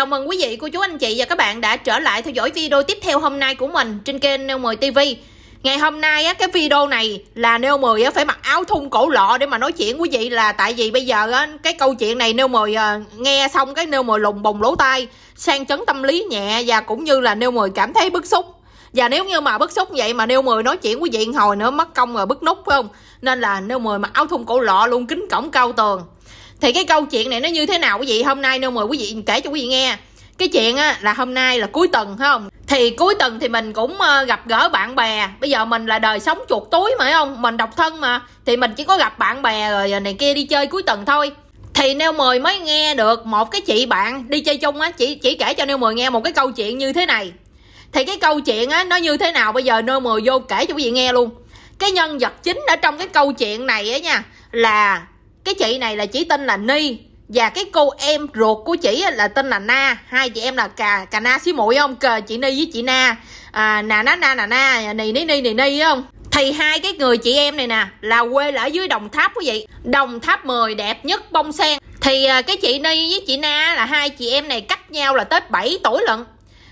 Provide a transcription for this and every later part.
Chào mừng quý vị, cô chú, anh chị và các bạn đã trở lại theo dõi video tiếp theo hôm nay của mình trên kênh Neo 10 TV Ngày hôm nay á, cái video này là Neo 10 á, phải mặc áo thun cổ lọ để mà nói chuyện quý vị là tại vì bây giờ á, cái câu chuyện này Neo 10 à, nghe xong cái Neo 10 lùng bùng lỗ tai sang chấn tâm lý nhẹ và cũng như là Neo 10 cảm thấy bức xúc và nếu như mà bức xúc vậy mà nêu 10 nói chuyện quý vị hồi nữa mất công rồi bức nút phải không nên là nêu 10 mặc áo thun cổ lọ luôn kính cổng cao tường thì cái câu chuyện này nó như thế nào quý vị hôm nay nêu mời quý vị kể cho quý vị nghe cái chuyện á là hôm nay là cuối tuần phải không thì cuối tuần thì mình cũng ờ, gặp gỡ bạn bè bây giờ mình là đời sống chuột túi mà phải không mình độc thân mà thì mình chỉ có gặp bạn bè rồi ờ, này kia đi chơi cuối tuần thôi thì nêu mời mới nghe được một cái chị bạn đi chơi chung á chỉ chỉ kể cho nêu mời nghe một cái câu chuyện như thế này thì cái câu chuyện á nó như thế nào bây giờ nêu mời vô kể cho quý vị nghe luôn cái nhân vật chính ở trong cái câu chuyện này á nha là cái chị này là chỉ tên là ni và cái cô em ruột của chị là tên là na hai chị em là cà cà na xí muội không cờ chị ni với chị na à, nà ná na nà na nì ní ni nì ni không thì hai cái người chị em này nè là quê là ở dưới đồng tháp quý vị đồng tháp 10 đẹp nhất bông sen thì à, cái chị ni với chị na là hai chị em này cách nhau là tới 7 tuổi lận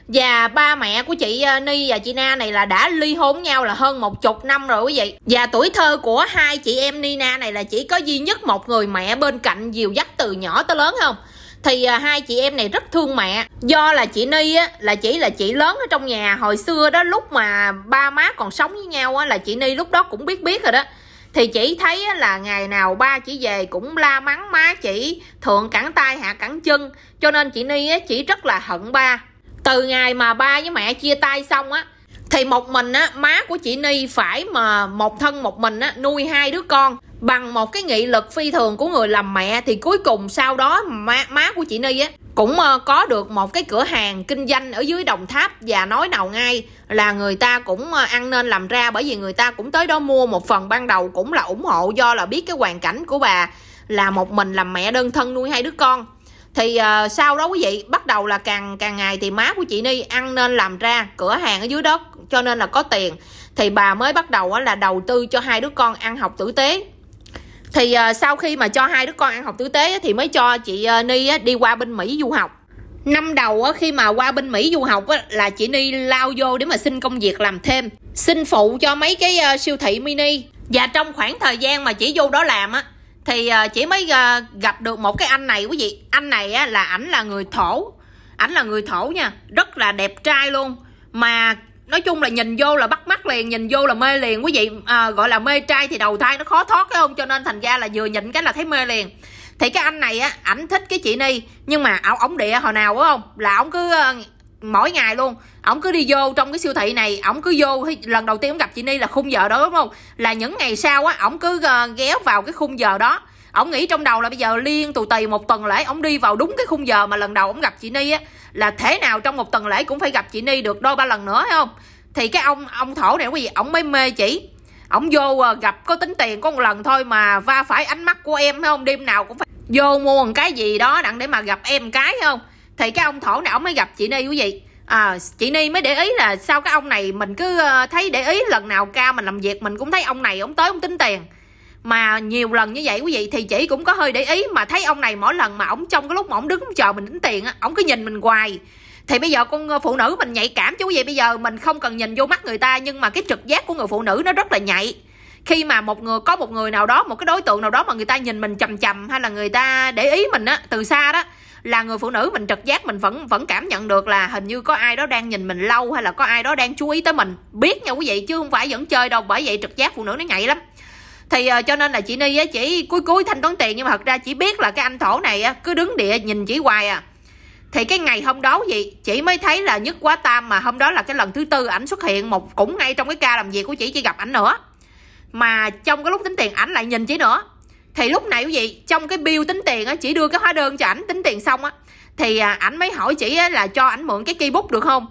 và ba mẹ của chị ờ, Ni và chị Na này là đã ly hôn nhau là hơn một chục năm rồi quý vị và tuổi thơ của hai chị em Na này là chỉ có duy nhất một người mẹ bên cạnh dìu dắt từ nhỏ tới lớn không thì à, hai chị em này rất thương mẹ do là chị ni á là chỉ là chị lớn ở trong nhà hồi xưa đó lúc mà ba má còn sống với nhau á là chị ni lúc đó cũng biết biết rồi đó thì chị thấy á, là ngày nào ba chỉ về cũng la mắng má chị thượng cẳng tay hạ cẳng chân cho nên chị ni á chỉ rất là hận ba từ ngày mà ba với mẹ chia tay xong á thì một mình á má của chị ni phải mà một thân một mình á nuôi hai đứa con bằng một cái nghị lực phi thường của người làm mẹ thì cuối cùng sau đó má, má của chị ni á cũng ờ, có được một cái cửa hàng kinh doanh ở dưới đồng tháp và nói nào ngay là người ta cũng ờ, ăn nên làm ra bởi vì người ta cũng tới đó mua một phần ban đầu cũng là ủng hộ do là biết cái hoàn cảnh của bà là một mình làm mẹ đơn thân nuôi hai đứa con thì uh, sau đó quý vị bắt đầu là càng càng ngày thì má của chị Ni ăn nên làm ra cửa hàng ở dưới đó cho nên là có tiền thì bà mới bắt đầu uh, là đầu tư cho hai đứa con ăn học tử tế thì uh, sau khi mà cho hai đứa con ăn học tử tế thì mới cho chị uh, Ni uh, đi qua bên Mỹ du học năm đầu á, khi mà qua bên Mỹ du học á, là chị Ni lao vô để mà xin công việc làm thêm xin phụ cho mấy cái uh, siêu thị mini và trong khoảng thời gian mà chị vô đó làm á thì ờ, chỉ mới ờ, gặp được một cái anh này quý vị anh này á, là ảnh là người thổ ảnh là người thổ nha rất là đẹp trai luôn mà nói chung là nhìn vô là bắt mắt liền nhìn vô là mê liền quý vị à, gọi là mê trai thì đầu thai nó khó thoát cái không cho nên thành ra là vừa nhìn cái là thấy mê liền thì cái anh này á ảnh thích cái chị ni nhưng mà ảo ống địa hồi nào đúng không là ổng cứ mỗi ngày luôn ổng cứ đi vô trong cái siêu thị này ổng cứ vô lần đầu tiên ổng gặp chị ni là khung giờ đó đúng không là những ngày sau á ổng cứ ờ, ghé vào cái khung giờ đó ổng nghĩ trong đầu là bây giờ liên tù tì một tuần lễ ổng đi vào đúng cái khung giờ mà lần đầu ổng gặp chị ni á là thế nào trong một tuần lễ cũng phải gặp chị ni được đôi ba lần nữa hay không thì cái ông ông thổ này quý vị ổng mới mê chị, ổng vô ờ, gặp có tính tiền có một lần thôi mà va phải ánh mắt của em hay không đêm nào cũng phải vô mua một cái gì đó đặng để mà gặp em cái hay không thì cái ông thổ này ông mới gặp chị ni quý vị à, chị ni mới để ý là sao cái ông này mình cứ ờ, thấy để ý lần nào ca mình làm việc mình cũng thấy ông này ông tới ông tính tiền mà nhiều lần như vậy quý vị thì chị cũng có hơi để ý mà thấy ông này mỗi lần mà ông trong cái lúc mà ổng đứng ổng chờ mình tính tiền á ông cứ nhìn mình hoài thì bây giờ con ờ, phụ nữ mình nhạy cảm chứ quý vị bây giờ mình không cần nhìn vô mắt người ta nhưng mà cái trực giác của người phụ nữ nó rất là nhạy khi mà một người có một người nào đó một cái đối tượng nào đó mà người ta nhìn mình chầm chầm hay là người ta để ý mình á từ xa đó là người phụ nữ mình trực giác mình vẫn vẫn cảm nhận được là hình như có ai đó đang nhìn mình lâu hay là có ai đó đang chú ý tới mình biết nha quý vị chứ không phải vẫn chơi đâu bởi vậy trực giác phụ nữ nó nhạy lắm thì uh, cho nên là chị ni á chỉ cuối cuối thanh toán tiền nhưng mà thật ra chỉ biết là cái anh thổ này á cứ đứng địa nhìn chỉ hoài à thì cái ngày hôm đó gì chị mới thấy là nhất quá tam mà hôm đó là cái lần thứ tư ảnh xuất hiện một cũng ngay trong cái ca làm việc của chị chị gặp ảnh nữa mà trong cái lúc tính tiền ảnh lại nhìn chị nữa thì lúc này quý vị trong cái bill tính tiền á chỉ đưa cái hóa đơn cho ảnh tính tiền xong á thì à, ảnh mới hỏi chỉ là cho ảnh mượn cái cây bút được không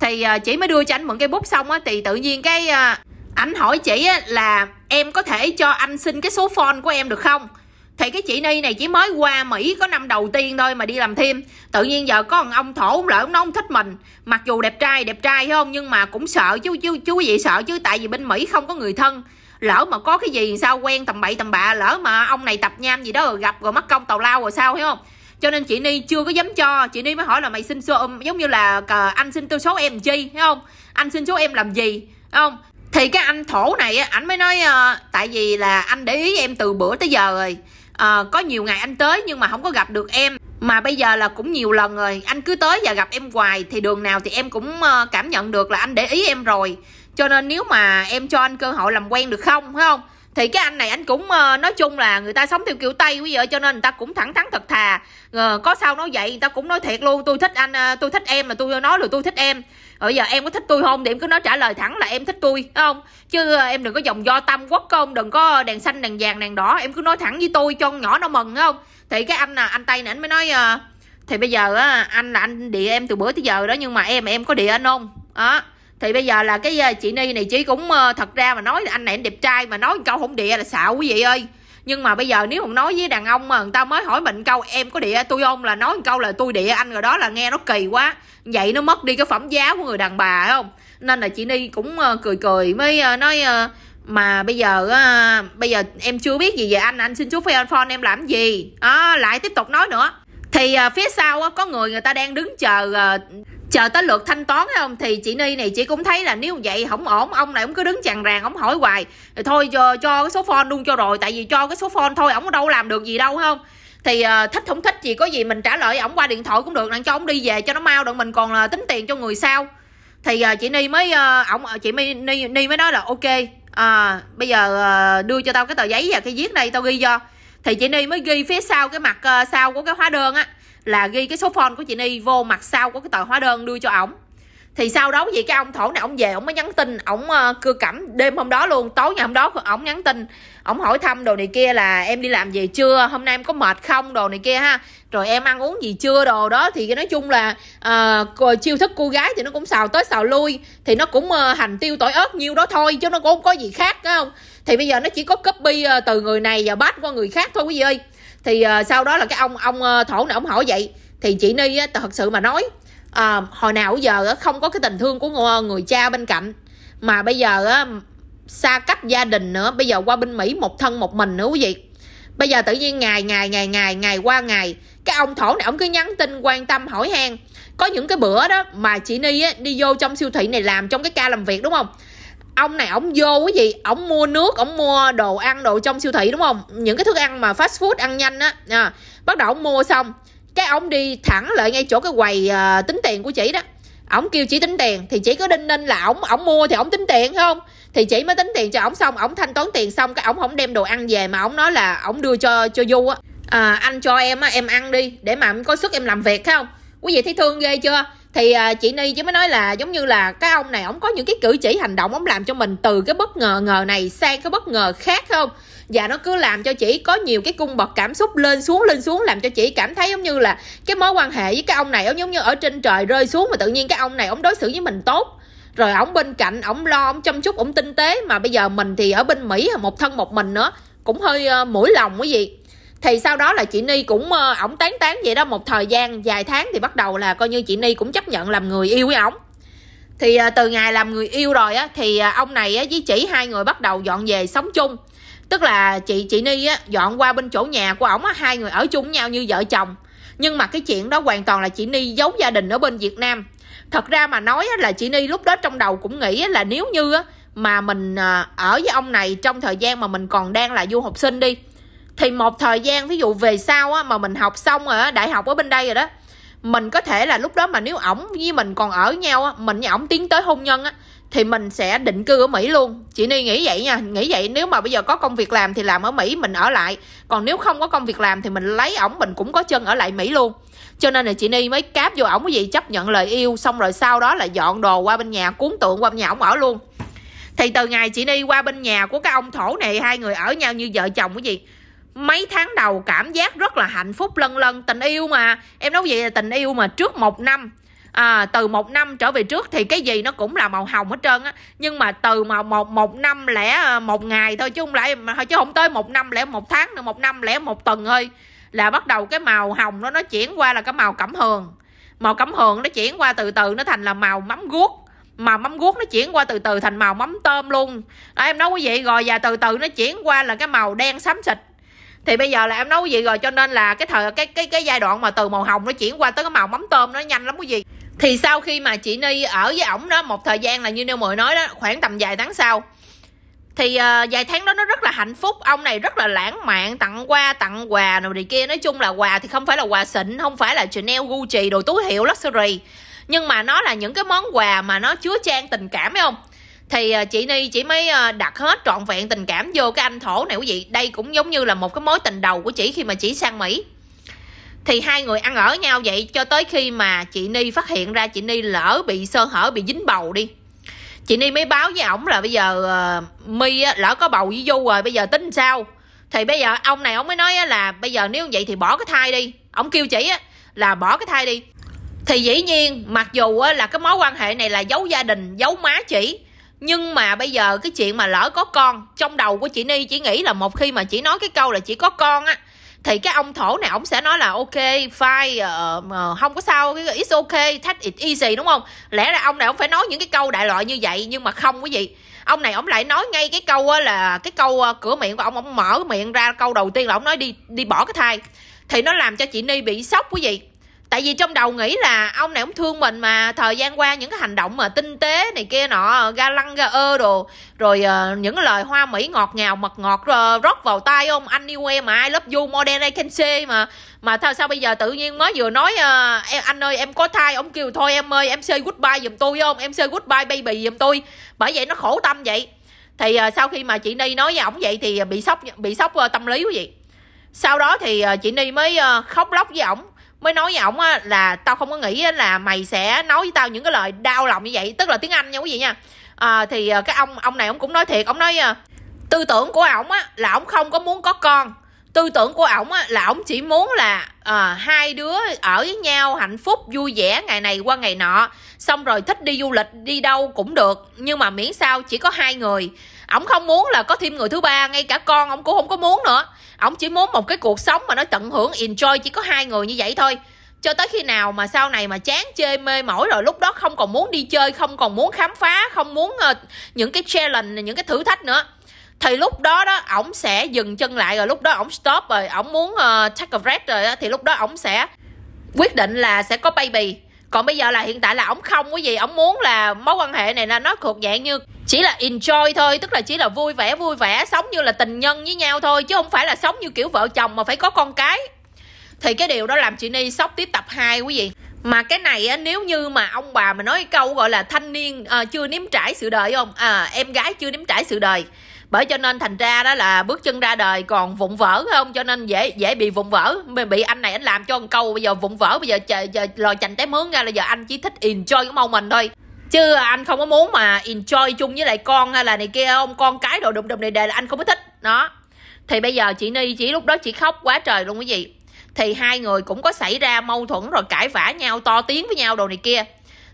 thì à, chị mới đưa cho ảnh mượn cây bút xong á thì tự nhiên cái à, ảnh hỏi chỉ là em có thể cho anh xin cái số phone của em được không thì cái chị ni này chỉ mới qua mỹ có năm đầu tiên thôi mà đi làm thêm tự nhiên giờ có một ông thổ ông lợi ông nó không thích mình mặc dù đẹp trai đẹp trai không nhưng mà cũng sợ chú chú chú quý vị sợ chứ tại vì bên mỹ không có người thân lỡ mà có cái gì sao quen tầm bậy tầm bạ lỡ mà ông này tập nham gì đó rồi gặp rồi mất công tàu lao rồi sao hiểu không cho nên chị ni chưa có dám cho chị ni mới hỏi là mày xin số um, giống như là ờ, anh xin tôi số em chi thấy không anh xin số em làm gì thấy không thì cái anh thổ này á, ảnh mới nói ờ, tại vì là anh để ý em từ bữa tới giờ rồi à, có nhiều ngày anh tới nhưng mà không có gặp được em mà bây giờ là cũng nhiều lần rồi anh cứ tới và gặp em hoài thì đường nào thì em cũng cảm nhận được là anh để ý em rồi cho nên nếu mà em cho anh cơ hội làm quen được không phải không thì cái anh này anh cũng ờ, nói chung là người ta sống theo kiểu tây quý vị ơi cho nên người ta cũng thẳng thắn thật thà ờ, có sao nói vậy người ta cũng nói thiệt luôn tôi thích anh ờ, tôi thích em mà tôi nói là tôi thích em bây giờ em có thích tôi không thì em cứ nói trả lời thẳng là em thích tôi phải không chứ em đừng có dòng do tâm quất công, đừng có đèn xanh đèn vàng đèn đỏ em cứ nói thẳng với tôi cho nhỏ nó mừng phải không thì cái anh là anh tây này anh mới nói thì bây giờ á anh là anh địa em từ bữa tới giờ đó nhưng mà em em có địa anh không đó thì bây giờ là cái ờ, chị ni này chị cũng ờ, thật ra mà nói anh này anh đẹp trai mà nói câu không địa là xạo quý vị ơi nhưng mà bây giờ nếu không nói với đàn ông mà người ta mới hỏi mình câu em có địa tôi không là nói một câu là tôi địa anh rồi đó là nghe nó kỳ quá vậy nó mất đi cái phẩm giá của người đàn bà không nên là chị ni cũng ờ, cười cười mới nói mà bây giờ bây giờ em chưa biết gì về anh anh xin chú phone em làm gì à, lại tiếp tục nói nữa thì à, phía sau á, có người người ta đang đứng chờ à, chờ tới lượt thanh toán hay không thì chị ni này chị cũng thấy là nếu vậy không ổn ông này ông cứ đứng chằn ràng ông hỏi hoài thì thôi cho, cho cái số phone luôn cho rồi tại vì cho cái số phone thôi ổng đâu làm được gì đâu không thì uh, thích không thích gì có gì mình trả lời ổng qua điện thoại cũng được đang cho ổng đi về cho nó mau đặng mình còn là tính tiền cho người sau thì uh, chị ni mới uh, ổng chị mi ni, ni mới nói là ok à, bây giờ uh, đưa cho tao cái tờ giấy và cái viết đây tao ghi cho thì chị ni mới ghi phía sau cái mặt uh, sau của cái hóa đơn á là ghi cái số phone của chị ni vô mặt sau của cái tờ hóa đơn đưa cho ổng thì sau đó vậy cái ông thổ này ông về ông mới nhắn tin ông uh, ờ, cưa cẩm đêm hôm đó luôn tối ngày hôm đó ông nhắn tin ông hỏi thăm đồ này kia là em đi làm về chưa hôm nay em có mệt không đồ này kia ha rồi em ăn uống gì chưa đồ đó thì nói chung là uh, chiêu thức cô gái thì nó cũng xào tới xào lui thì nó cũng uh, hành tiêu tỏi ớt nhiêu đó thôi chứ nó cũng không có gì khác đúng không thì bây giờ nó chỉ có copy ờ, từ người này và bát qua người khác thôi quý vị ơi thì ờ, sau đó là cái ông ông ờ, thổ này ông hỏi vậy thì chị ni thật sự mà nói uh, hồi nào giờ không có cái tình thương của người, người cha bên cạnh mà bây giờ xa cách gia đình nữa bây giờ qua bên mỹ một thân một mình nữa quý vị bây giờ tự nhiên ngày ngày ngày ngày ngày qua ngày cái ông thổ này ông cứ nhắn tin quan tâm hỏi han có những cái bữa đó mà chị ni đi vô trong siêu thị này làm trong cái ca làm việc đúng không ông này ông vô cái gì ông mua nước ông mua đồ ăn đồ trong siêu thị đúng không những cái thức ăn mà fast food ăn nhanh á à, bắt đầu ông mua xong cái ông đi thẳng lại ngay chỗ cái quầy à, tính tiền của chị đó ổng kêu chị tính tiền thì chị có đinh ninh là ổng ổng mua thì ổng tính tiền không thì chị mới tính tiền cho ổng xong ổng thanh toán tiền xong cái ổng không đem đồ ăn về mà ổng nói là ổng đưa cho cho du á à, anh cho em á em ăn đi để mà em có sức em làm việc thấy không quý vị thấy thương ghê chưa thì à, chị ni chỉ mới nói là giống như là cái ông này ổng có những cái cử chỉ hành động ổng làm cho mình từ cái bất ngờ ngờ này sang cái bất ngờ khác không và nó cứ làm cho chị có nhiều cái cung bậc cảm xúc lên xuống lên xuống làm cho chị cảm thấy giống như là cái mối quan hệ với cái ông này ổng giống như ở trên trời rơi xuống mà tự nhiên cái ông này ổng đối xử với mình tốt rồi ổng bên cạnh ổng lo ổng chăm chút ổng tinh tế mà bây giờ mình thì ở bên mỹ một thân một mình nữa cũng hơi ờ, mũi lòng cái gì thì sau đó là chị ni cũng ờ, ổng tán tán vậy đó một thời gian vài tháng thì bắt đầu là coi như chị ni cũng chấp nhận làm người yêu với ổng thì ờ, từ ngày làm người yêu rồi á thì ờ, ông này á với chị hai người bắt đầu dọn về sống chung tức là chị chị ni á dọn qua bên chỗ nhà của ổng á hai người ở chung nhau như vợ chồng nhưng mà cái chuyện đó hoàn toàn là chị ni giấu gia đình ở bên việt nam thật ra mà nói á, là chị ni lúc đó trong đầu cũng nghĩ là nếu như á, mà mình ở với ông này trong thời gian mà mình còn đang là du học sinh đi thì một thời gian ví dụ về sau á, mà mình học xong rồi á, đại học ở bên đây rồi đó mình có thể là lúc đó mà nếu ổng với mình còn ở nhau á, mình với ổng tiến tới hôn nhân á, thì mình sẽ định cư ở Mỹ luôn chị Ni nghĩ vậy nha nghĩ vậy nếu mà bây giờ có công việc làm thì làm ở Mỹ mình ở lại còn nếu không có công việc làm thì mình lấy ổng mình cũng có chân ở lại Mỹ luôn cho nên là chị Ni mới cáp vô ổng cái gì chấp nhận lời yêu xong rồi sau đó là dọn đồ qua bên nhà cuốn tượng qua bên nhà ổng ở luôn thì từ ngày chị Ni qua bên nhà của cái ông thổ này hai người ở nhau như vợ chồng cái gì mấy tháng đầu cảm giác rất là hạnh phúc lân lân tình yêu mà em nói vậy là tình yêu mà trước một năm à, từ một năm trở về trước thì cái gì nó cũng là màu hồng hết trơn á nhưng mà từ mà một một năm lẻ à, một ngày thôi chứ không lại chứ không tới một năm lẻ một tháng nữa một năm lẻ một tuần thôi là bắt đầu cái màu hồng nó nó chuyển qua là cái màu cẩm hường màu cẩm hường nó chuyển qua từ từ nó thành là màu mắm guốc mà mắm guốc nó chuyển qua từ từ thành màu mắm tôm luôn đó, em nói quý vị rồi và từ từ nó chuyển qua là cái màu đen xám xịt thì bây giờ là em nấu vậy rồi cho nên là cái thời cái cái cái giai đoạn mà từ màu hồng nó chuyển qua tới cái màu mắm tôm nó nhanh lắm cái gì thì sau khi mà chị ni ở với ổng đó một thời gian là như nêu mười nói đó khoảng tầm vài tháng sau thì uh, vài tháng đó nó rất là hạnh phúc ông này rất là lãng mạn tặng quà tặng quà rồi này kia nói chung là quà thì không phải là quà xịn không phải là chanel gucci đồ túi hiệu luxury nhưng mà nó là những cái món quà mà nó chứa trang tình cảm phải không thì ờ, chị Ni chị mới ờ, đặt hết trọn vẹn tình cảm vô cái anh thổ này quý vị đây cũng giống như là một cái mối tình đầu của chị khi mà chị sang Mỹ thì hai người ăn ở nhau vậy cho tới khi mà chị Ni phát hiện ra chị Ni lỡ bị sơ hở bị dính bầu đi chị Ni mới báo với ổng là bây giờ uh, My lỡ có bầu với Du rồi bây giờ tính sao thì bây giờ ông này ông mới nói là bây giờ nếu vậy thì bỏ cái thai đi ông kêu chị á, là bỏ cái thai đi thì dĩ nhiên mặc dù là cái mối quan hệ này là giấu gia đình giấu má chị nhưng mà bây giờ cái chuyện mà lỡ có con trong đầu của chị ni chỉ nghĩ là một khi mà chị nói cái câu là chỉ có con á thì cái ông thổ này ông sẽ nói là ok fine uh, uh, không có sao it's ok take it easy đúng không lẽ ra ông này ông phải nói những cái câu đại loại như vậy nhưng mà không quý vị ông này ông lại nói ngay cái câu á, là cái câu ờ, cửa miệng của ông ông mở miệng ra câu đầu tiên là ông nói đi đi bỏ cái thai thì nó làm cho chị ni bị sốc quý vị tại vì trong đầu nghĩ là ông này ông thương mình mà thời gian qua những cái hành động mà tinh tế này kia nọ ga lăng ga ơ đồ rồi uh, những cái lời hoa mỹ ngọt ngào mật ngọt uh, rót vào tay ông anh yêu em mà ai lớp du more than I can say mà mà sao sao bây giờ tự nhiên mới vừa nói uh, em, anh ơi em có thai ông kêu thôi em ơi em say goodbye giùm tôi không em say goodbye baby giùm tôi bởi vậy nó khổ tâm vậy thì uh, sau khi mà chị ni nói với ổng vậy thì bị sốc bị sốc uh, tâm lý quý vị sau đó thì chị ni mới khóc lóc với ổng mới nói với ổng á là tao không có nghĩ là mày sẽ nói với tao những cái lời đau lòng như vậy tức là tiếng anh nha quý vị nha à, thì à, cái ông ông này ông cũng nói thiệt ông nói à, tư tưởng của ổng á là ổng không có muốn có con tư tưởng của ổng á, là ổng chỉ muốn là à, hai đứa ở với nhau hạnh phúc vui vẻ ngày này qua ngày nọ xong rồi thích đi du lịch đi đâu cũng được nhưng mà miễn sao chỉ có hai người ổng không muốn là có thêm người thứ ba ngay cả con ổng cũng không có muốn nữa ổng chỉ muốn một cái cuộc sống mà nó tận hưởng enjoy chỉ có hai người như vậy thôi cho tới khi nào mà sau này mà chán chê mê mỏi rồi lúc đó không còn muốn đi chơi không còn muốn khám phá không muốn uh, những cái challenge những cái thử thách nữa thì lúc đó đó ổng sẽ dừng chân lại rồi lúc đó ổng stop rồi ổng muốn uh, take a breath rồi đó, thì lúc đó ổng sẽ quyết định là sẽ có baby còn bây giờ là hiện tại là ổng không cái gì ổng muốn là mối quan hệ này là nó thuộc dạng như chỉ là enjoy thôi tức là chỉ là vui vẻ vui vẻ sống như là tình nhân với nhau thôi chứ không phải là sống như kiểu vợ chồng mà phải có con cái thì cái điều đó làm chị ni sốc tiếp tập 2 quý vị mà cái này á, nếu như mà ông bà mà nói câu gọi là thanh niên à, chưa nếm trải sự đời không à, em gái chưa nếm trải sự đời bởi cho nên thành ra đó là bước chân ra đời còn vụn vỡ không cho nên dễ dễ bị vụn vỡ mình bị anh này anh làm cho một câu bây giờ vụn vỡ bây giờ chờ, chờ lò chành té mướn ra là giờ anh chỉ thích enjoy cái mình thôi chứ anh không có muốn mà enjoy chung với lại con hay là này kia ông con cái đồ đụng đụng này đề là anh không có thích đó thì bây giờ chị ni chỉ lúc đó chị khóc quá trời luôn quý vị thì hai người cũng có xảy ra mâu thuẫn rồi cãi vã nhau to tiếng với nhau đồ này kia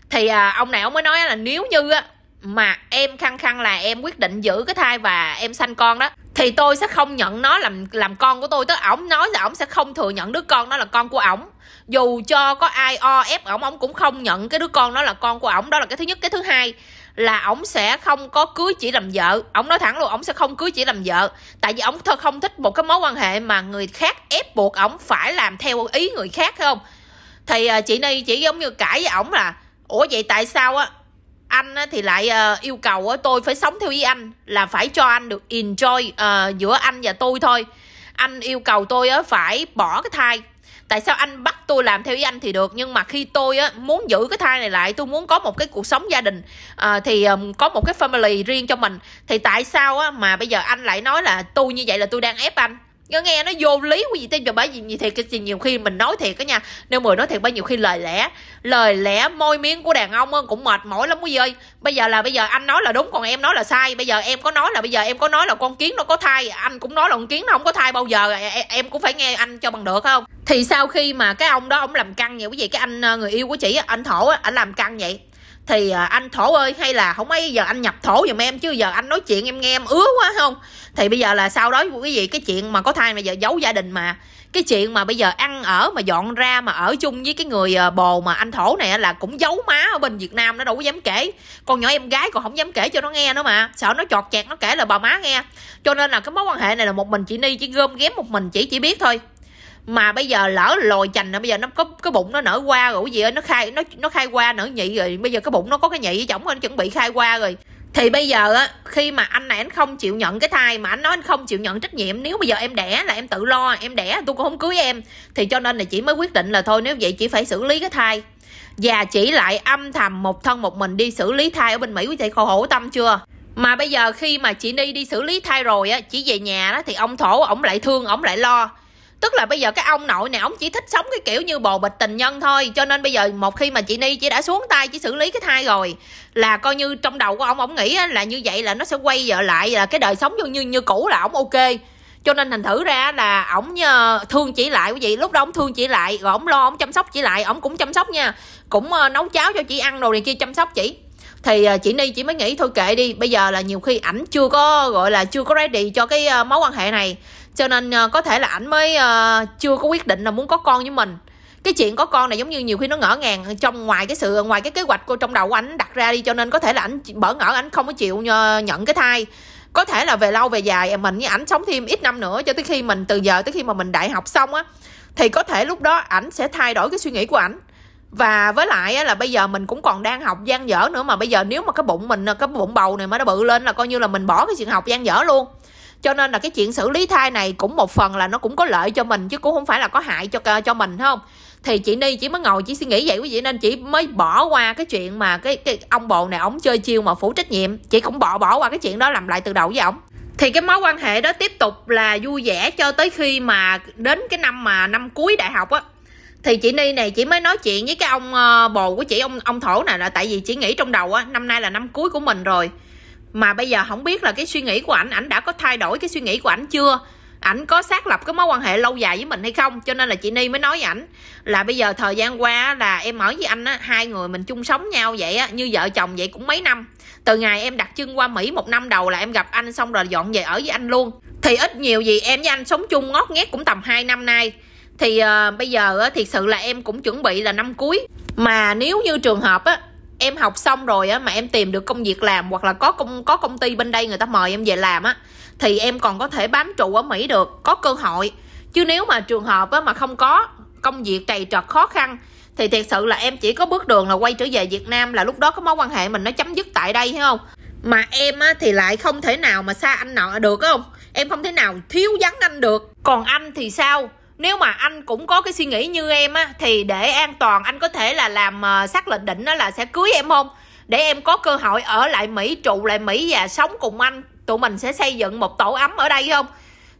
thì à, ông này ông mới nói là nếu như á mà em khăng khăng là em quyết định giữ cái thai và em sanh con đó thì tôi sẽ không nhận nó làm làm con của tôi tới ổng nói là ổng sẽ không thừa nhận đứa con đó là con của ổng dù cho có ai o ép ổng ổng cũng không nhận cái đứa con đó là con của ổng đó là cái thứ nhất cái thứ hai là ổng sẽ không có cưới chỉ làm vợ ổng nói thẳng luôn ổng sẽ không cưới chỉ làm vợ tại vì ổng thôi không thích một cái mối quan hệ mà người khác ép buộc ổng phải làm theo ý người khác không thì à, chị ni chỉ giống như cãi với ổng là ủa vậy tại sao á anh thì lại ờ, yêu cầu tôi phải sống theo ý anh là phải cho anh được enjoy ờ, giữa anh và tôi thôi anh yêu cầu tôi phải bỏ cái thai tại sao anh bắt tôi làm theo ý anh thì được nhưng mà khi tôi á muốn giữ cái thai này lại tôi muốn có một cái cuộc sống gia đình ờ, thì có một cái family riêng cho mình thì tại sao á mà bây giờ anh lại nói là tôi như vậy là tôi đang ép anh nghe nghe nó vô lý quý gì tin và bởi vì như thiệt cái nhiều khi mình nói thiệt đó nha nếu mười nói thiệt bao nhiêu khi lời lẽ lời lẽ môi miếng của đàn ông cũng mệt mỏi lắm quý vị ơi bây giờ là bây giờ anh nói là đúng còn em nói là sai bây giờ em có nói là bây giờ em có nói là con kiến nó có thai anh cũng nói là con kiến nó không có thai bao giờ em cũng phải nghe anh cho bằng được không thì sau khi mà cái ông đó ông làm căng vậy quý vị cái anh ờ, người yêu của chị anh thổ anh làm căng vậy thì ờ, anh thổ ơi hay là không ấy giờ anh nhập thổ giùm em chứ giờ anh nói chuyện em nghe em ứa quá không thì bây giờ là sau đó quý vị cái chuyện mà có thai mà giờ giấu gia đình mà cái chuyện mà bây giờ ăn ở mà dọn ra mà ở chung với cái người ờ, bồ mà anh thổ này là cũng giấu má ở bên Việt Nam nó đâu có dám kể con nhỏ em gái còn không dám kể cho nó nghe nữa mà sợ nó chọt chẹt nó kể là bà má nghe cho nên là cái mối quan hệ này là một mình chị Ni chỉ gom ghém một mình chỉ chỉ biết thôi mà bây giờ lỡ lồi chành rồi bây giờ nó có cái bụng nó nở qua rồi gì ơi nó khai nó nó khai qua nở nhị rồi bây giờ cái bụng nó có cái nhị với chổng anh chuẩn bị khai qua rồi thì bây giờ á khi mà anh này anh không chịu nhận cái thai mà anh nói anh không chịu nhận trách nhiệm nếu bây giờ em đẻ là em tự lo em đẻ tôi cũng không cưới em thì cho nên là chị mới quyết định là thôi nếu vậy chị phải xử lý cái thai và chỉ lại âm thầm một thân một mình đi xử lý thai ở bên mỹ quý chị khổ tâm chưa mà bây giờ khi mà chị đi đi xử lý thai rồi á chỉ về nhà đó thì ông thổ ổng lại thương ổng lại lo tức là bây giờ cái ông nội này ông chỉ thích sống cái kiểu như bồ bịch tình nhân thôi cho nên bây giờ một khi mà chị ni chỉ đã xuống tay chỉ xử lý cái thai rồi là coi như trong đầu của ông ông nghĩ là như vậy là nó sẽ quay vợ lại là cái đời sống như như, như cũ là ông ok cho nên thành thử ra là ổng ờ, thương chị lại quý vị lúc đó ổng thương chị lại rồi ổng lo ổng chăm sóc chị lại ổng cũng chăm sóc nha cũng ờ, nấu cháo cho chị ăn đồ này kia chăm sóc chị thì ờ, chị ni chị mới nghĩ thôi kệ đi bây giờ là nhiều khi ảnh chưa có gọi là chưa có ready cho cái mối quan hệ này cho nên ờ, có thể là ảnh mới uh, chưa có quyết định là muốn có con với mình cái chuyện có con này giống như nhiều khi nó ngỡ ngàng trong ngoài cái sự ngoài cái kế hoạch của trong đầu của ảnh đặt ra đi cho nên có thể là ảnh bỡ ngỡ ảnh không có chịu ờ, nhận cái thai có thể là về lâu về dài à, mình với ảnh sống thêm ít năm nữa cho tới khi mình từ giờ tới khi mà mình đại học xong á thì có thể lúc đó ảnh sẽ thay đổi cái suy nghĩ của ảnh và với lại á, là bây giờ mình cũng còn đang học gian dở nữa mà bây giờ nếu mà cái bụng mình cái bụng bầu này mà nó bự lên là coi như là mình bỏ cái chuyện học gian dở luôn cho nên là cái chuyện xử lý thai này cũng một phần là nó cũng có lợi cho mình chứ cũng không phải là có hại cho cho mình không thì chị ni chỉ mới ngồi chỉ suy nghĩ vậy quý vị nên chị mới bỏ qua cái chuyện mà cái cái ông bồ này ổng chơi chiêu mà phủ trách nhiệm chị cũng bỏ bỏ qua cái chuyện đó làm lại từ đầu với ổng thì cái mối quan hệ đó tiếp tục là vui vẻ cho tới khi mà đến cái năm mà năm cuối đại học á thì chị ni này chị mới nói chuyện với cái ông ờ, bồ của chị ông ông thổ này là tại vì chị nghĩ trong đầu á năm nay là năm cuối của mình rồi mà bây giờ không biết là cái suy nghĩ của ảnh ảnh đã có thay đổi cái suy nghĩ của ảnh chưa ảnh có xác lập cái mối quan hệ lâu dài với mình hay không cho nên là chị ni mới nói với ảnh là bây giờ thời gian qua là em ở với anh á hai người mình chung sống nhau vậy á như vợ chồng vậy cũng mấy năm từ ngày em đặt chân qua mỹ một năm đầu là em gặp anh xong rồi dọn về ở với anh luôn thì ít nhiều gì em với anh sống chung ngót nghét cũng tầm 2 năm nay thì uh, bây giờ á, thiệt sự là em cũng chuẩn bị là năm cuối mà nếu như trường hợp á em học xong rồi á mà em tìm được công việc làm hoặc là có công có công ty bên đây người ta mời em về làm á thì em còn có thể bám trụ ở Mỹ được có cơ hội chứ nếu mà trường hợp á mà không có công việc trầy trật khó khăn thì thật sự là em chỉ có bước đường là quay trở về Việt Nam là lúc đó có mối quan hệ mình nó chấm dứt tại đây hiểu không mà em á thì lại không thể nào mà xa anh nọ được không em không thể nào thiếu vắng anh được còn anh thì sao nếu mà anh cũng có cái suy nghĩ như em á thì để an toàn anh có thể là làm uh, xác lệnh định đó là sẽ cưới em không để em có cơ hội ở lại mỹ trụ lại mỹ và sống cùng anh tụi mình sẽ xây dựng một tổ ấm ở đây không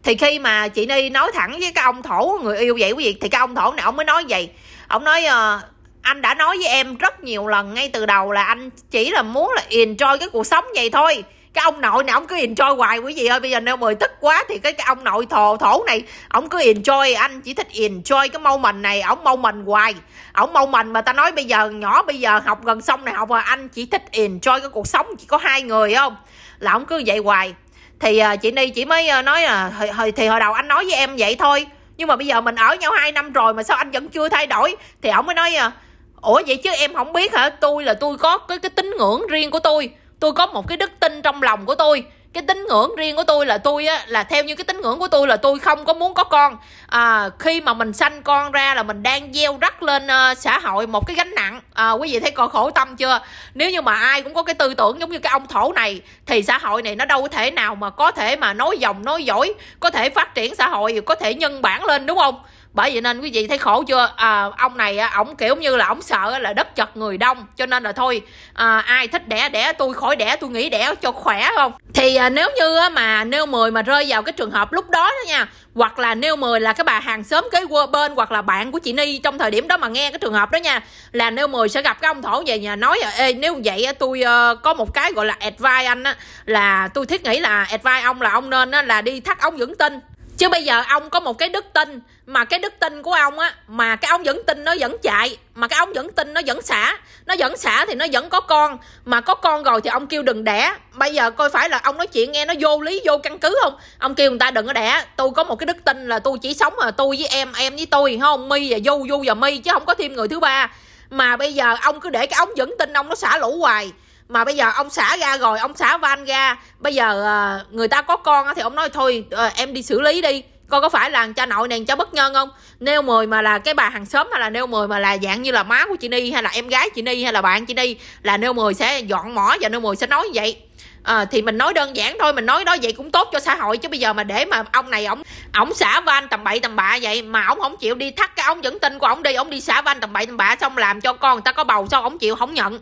thì khi mà chị ni nói thẳng với cái ông thổ người yêu vậy quý vị thì cái ông thổ này ông mới nói vậy ông nói uh, anh đã nói với em rất nhiều lần ngay từ đầu là anh chỉ là muốn là enjoy cái cuộc sống vậy thôi cái ông nội này ông cứ enjoy hoài quý vị ơi bây giờ nếu mời tức quá thì cái, cái ông nội thồ thổ này ông cứ enjoy anh chỉ thích enjoy cái mâu mình này ông mâu mình hoài ông mâu mình mà ta nói bây giờ nhỏ bây giờ học gần xong này học rồi anh chỉ thích enjoy cái cuộc sống chỉ có hai người không là ông cứ vậy hoài thì uh, chị ni chỉ mới uh, nói là uh, thì, thì hồi đầu anh nói với em vậy thôi nhưng mà bây giờ mình ở nhau hai năm rồi mà sao anh vẫn chưa thay đổi thì ông mới nói uh, ủa vậy chứ em không biết hả tôi là tôi có cái cái tín ngưỡng riêng của tôi tôi có một cái đức tin trong lòng của tôi cái tín ngưỡng riêng của tôi là tôi á là theo như cái tín ngưỡng của tôi là tôi không có muốn có con à, khi mà mình sanh con ra là mình đang gieo rắc lên uh, xã hội một cái gánh nặng à, quý vị thấy còn khổ tâm chưa nếu như mà ai cũng có cái tư tưởng giống như cái ông thổ này thì xã hội này nó đâu có thể nào mà có thể mà nói dòng nói dỗi có thể phát triển xã hội có thể nhân bản lên đúng không bởi vậy nên quý vị thấy khổ chưa à, ông này á ổng kiểu như là ổng sợ là đất chật người đông cho nên là thôi à, ai thích đẻ đẻ tôi khỏi đẻ tôi nghĩ đẻ cho khỏe không thì à, nếu như á, mà nêu 10 mà rơi vào cái trường hợp lúc đó đó nha hoặc là nêu 10 là cái bà hàng xóm kế qua bên hoặc là bạn của chị Ni trong thời điểm đó mà nghe cái trường hợp đó nha là nêu 10 sẽ gặp cái ông thổ về nhà nói là ê nếu vậy á, tôi uh, có một cái gọi là advice anh á là tôi thiết nghĩ là advice ông là ông nên á, là đi thắt ống dưỡng tinh chứ bây giờ ông có một cái đức tin mà cái đức tin của ông á mà cái ông vẫn tin nó vẫn chạy mà cái ông vẫn tin nó vẫn xả nó vẫn xả thì nó vẫn có con mà có con rồi thì ông kêu đừng đẻ bây giờ coi phải là ông nói chuyện nghe nó vô lý vô căn cứ không ông kêu người ta đừng có đẻ tôi có một cái đức tin là tôi chỉ sống là tôi với em em với tôi không mi và du du và mi chứ không có thêm người thứ ba mà bây giờ ông cứ để cái ông vẫn tin ông nó xả lũ hoài mà bây giờ ông xả ra rồi ông xả van ra bây giờ ờ, người ta có con thì ông nói thôi ờ, em đi xử lý đi coi có phải là cha nội nàng cha bất nhân không nêu mời mà là cái bà hàng xóm hay là nêu mời mà là dạng như là má của chị ni hay là em gái chị ni hay là bạn chị ni là nêu mời sẽ dọn mỏ và nêu mời sẽ nói như vậy à, thì mình nói đơn giản thôi mình nói đó vậy cũng tốt cho xã hội chứ bây giờ mà để mà ông này ổng ổng xả van tầm bậy tầm bạ vậy mà ổng không chịu đi thắt cái ổng vẫn tin của ổng đi ổng đi xả van tầm bậy tầm bạ xong làm cho con người ta có bầu sao ổng chịu không nhận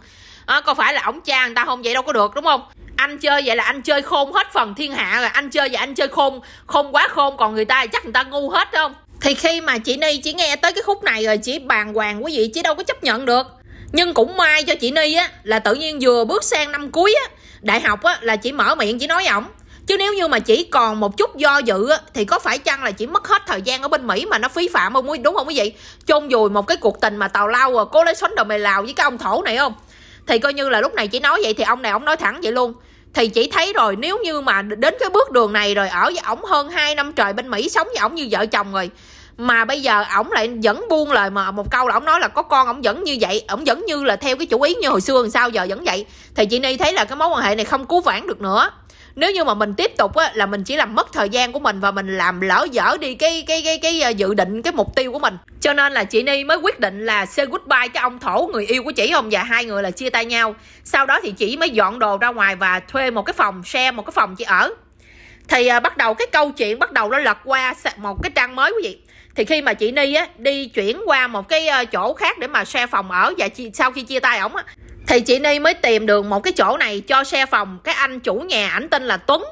à, có phải là ổng cha người ta không vậy đâu có được đúng không anh chơi vậy là anh chơi khôn hết phần thiên hạ rồi anh chơi vậy anh chơi khôn khôn quá khôn còn người ta chắc người ta ngu hết không thì khi mà chị ni chỉ nghe tới cái khúc này rồi chỉ bàn hoàng quý vị chứ đâu có chấp nhận được nhưng cũng may cho chị ni á là tự nhiên vừa bước sang năm cuối á đại học á là chị mở miệng chỉ nói ổng chứ nếu như mà chỉ còn một chút do dự á, thì có phải chăng là chỉ mất hết thời gian ở bên mỹ mà nó phí phạm không đúng không quý vị chôn vùi một cái cuộc tình mà tào lao à, cố lấy sánh đồ mày lào với cái ông thổ này không thì coi như là lúc này chỉ nói vậy thì ông này ông nói thẳng vậy luôn thì chỉ thấy rồi nếu như mà đến cái bước đường này rồi ở với ổng hơn 2 năm trời bên Mỹ sống với ổng như vợ chồng rồi mà bây giờ ổng lại vẫn buông lời mà một câu là ổng nói là có con ổng vẫn như vậy ổng vẫn như là theo cái chủ ý như hồi xưa làm sao giờ vẫn vậy thì chị ni thấy là cái mối quan hệ này không cứu vãn được nữa nếu như mà mình tiếp tục á, là mình chỉ làm mất thời gian của mình và mình làm lỡ dở đi cái cái cái cái ờ, dự định cái mục tiêu của mình cho nên là chị Ni mới quyết định là say goodbye cái ông thổ người yêu của chị không và hai người là chia tay nhau sau đó thì chị mới dọn đồ ra ngoài và thuê một cái phòng xe một cái phòng chị ở thì à, bắt đầu cái câu chuyện bắt đầu nó lật qua một cái trang mới của chị thì khi mà chị Ni á đi chuyển qua một cái ờ, chỗ khác để mà xe phòng ở và chị, sau khi chia tay ổng á thì chị Ni mới tìm được một cái chỗ này cho xe phòng cái anh chủ nhà ảnh tên là Tuấn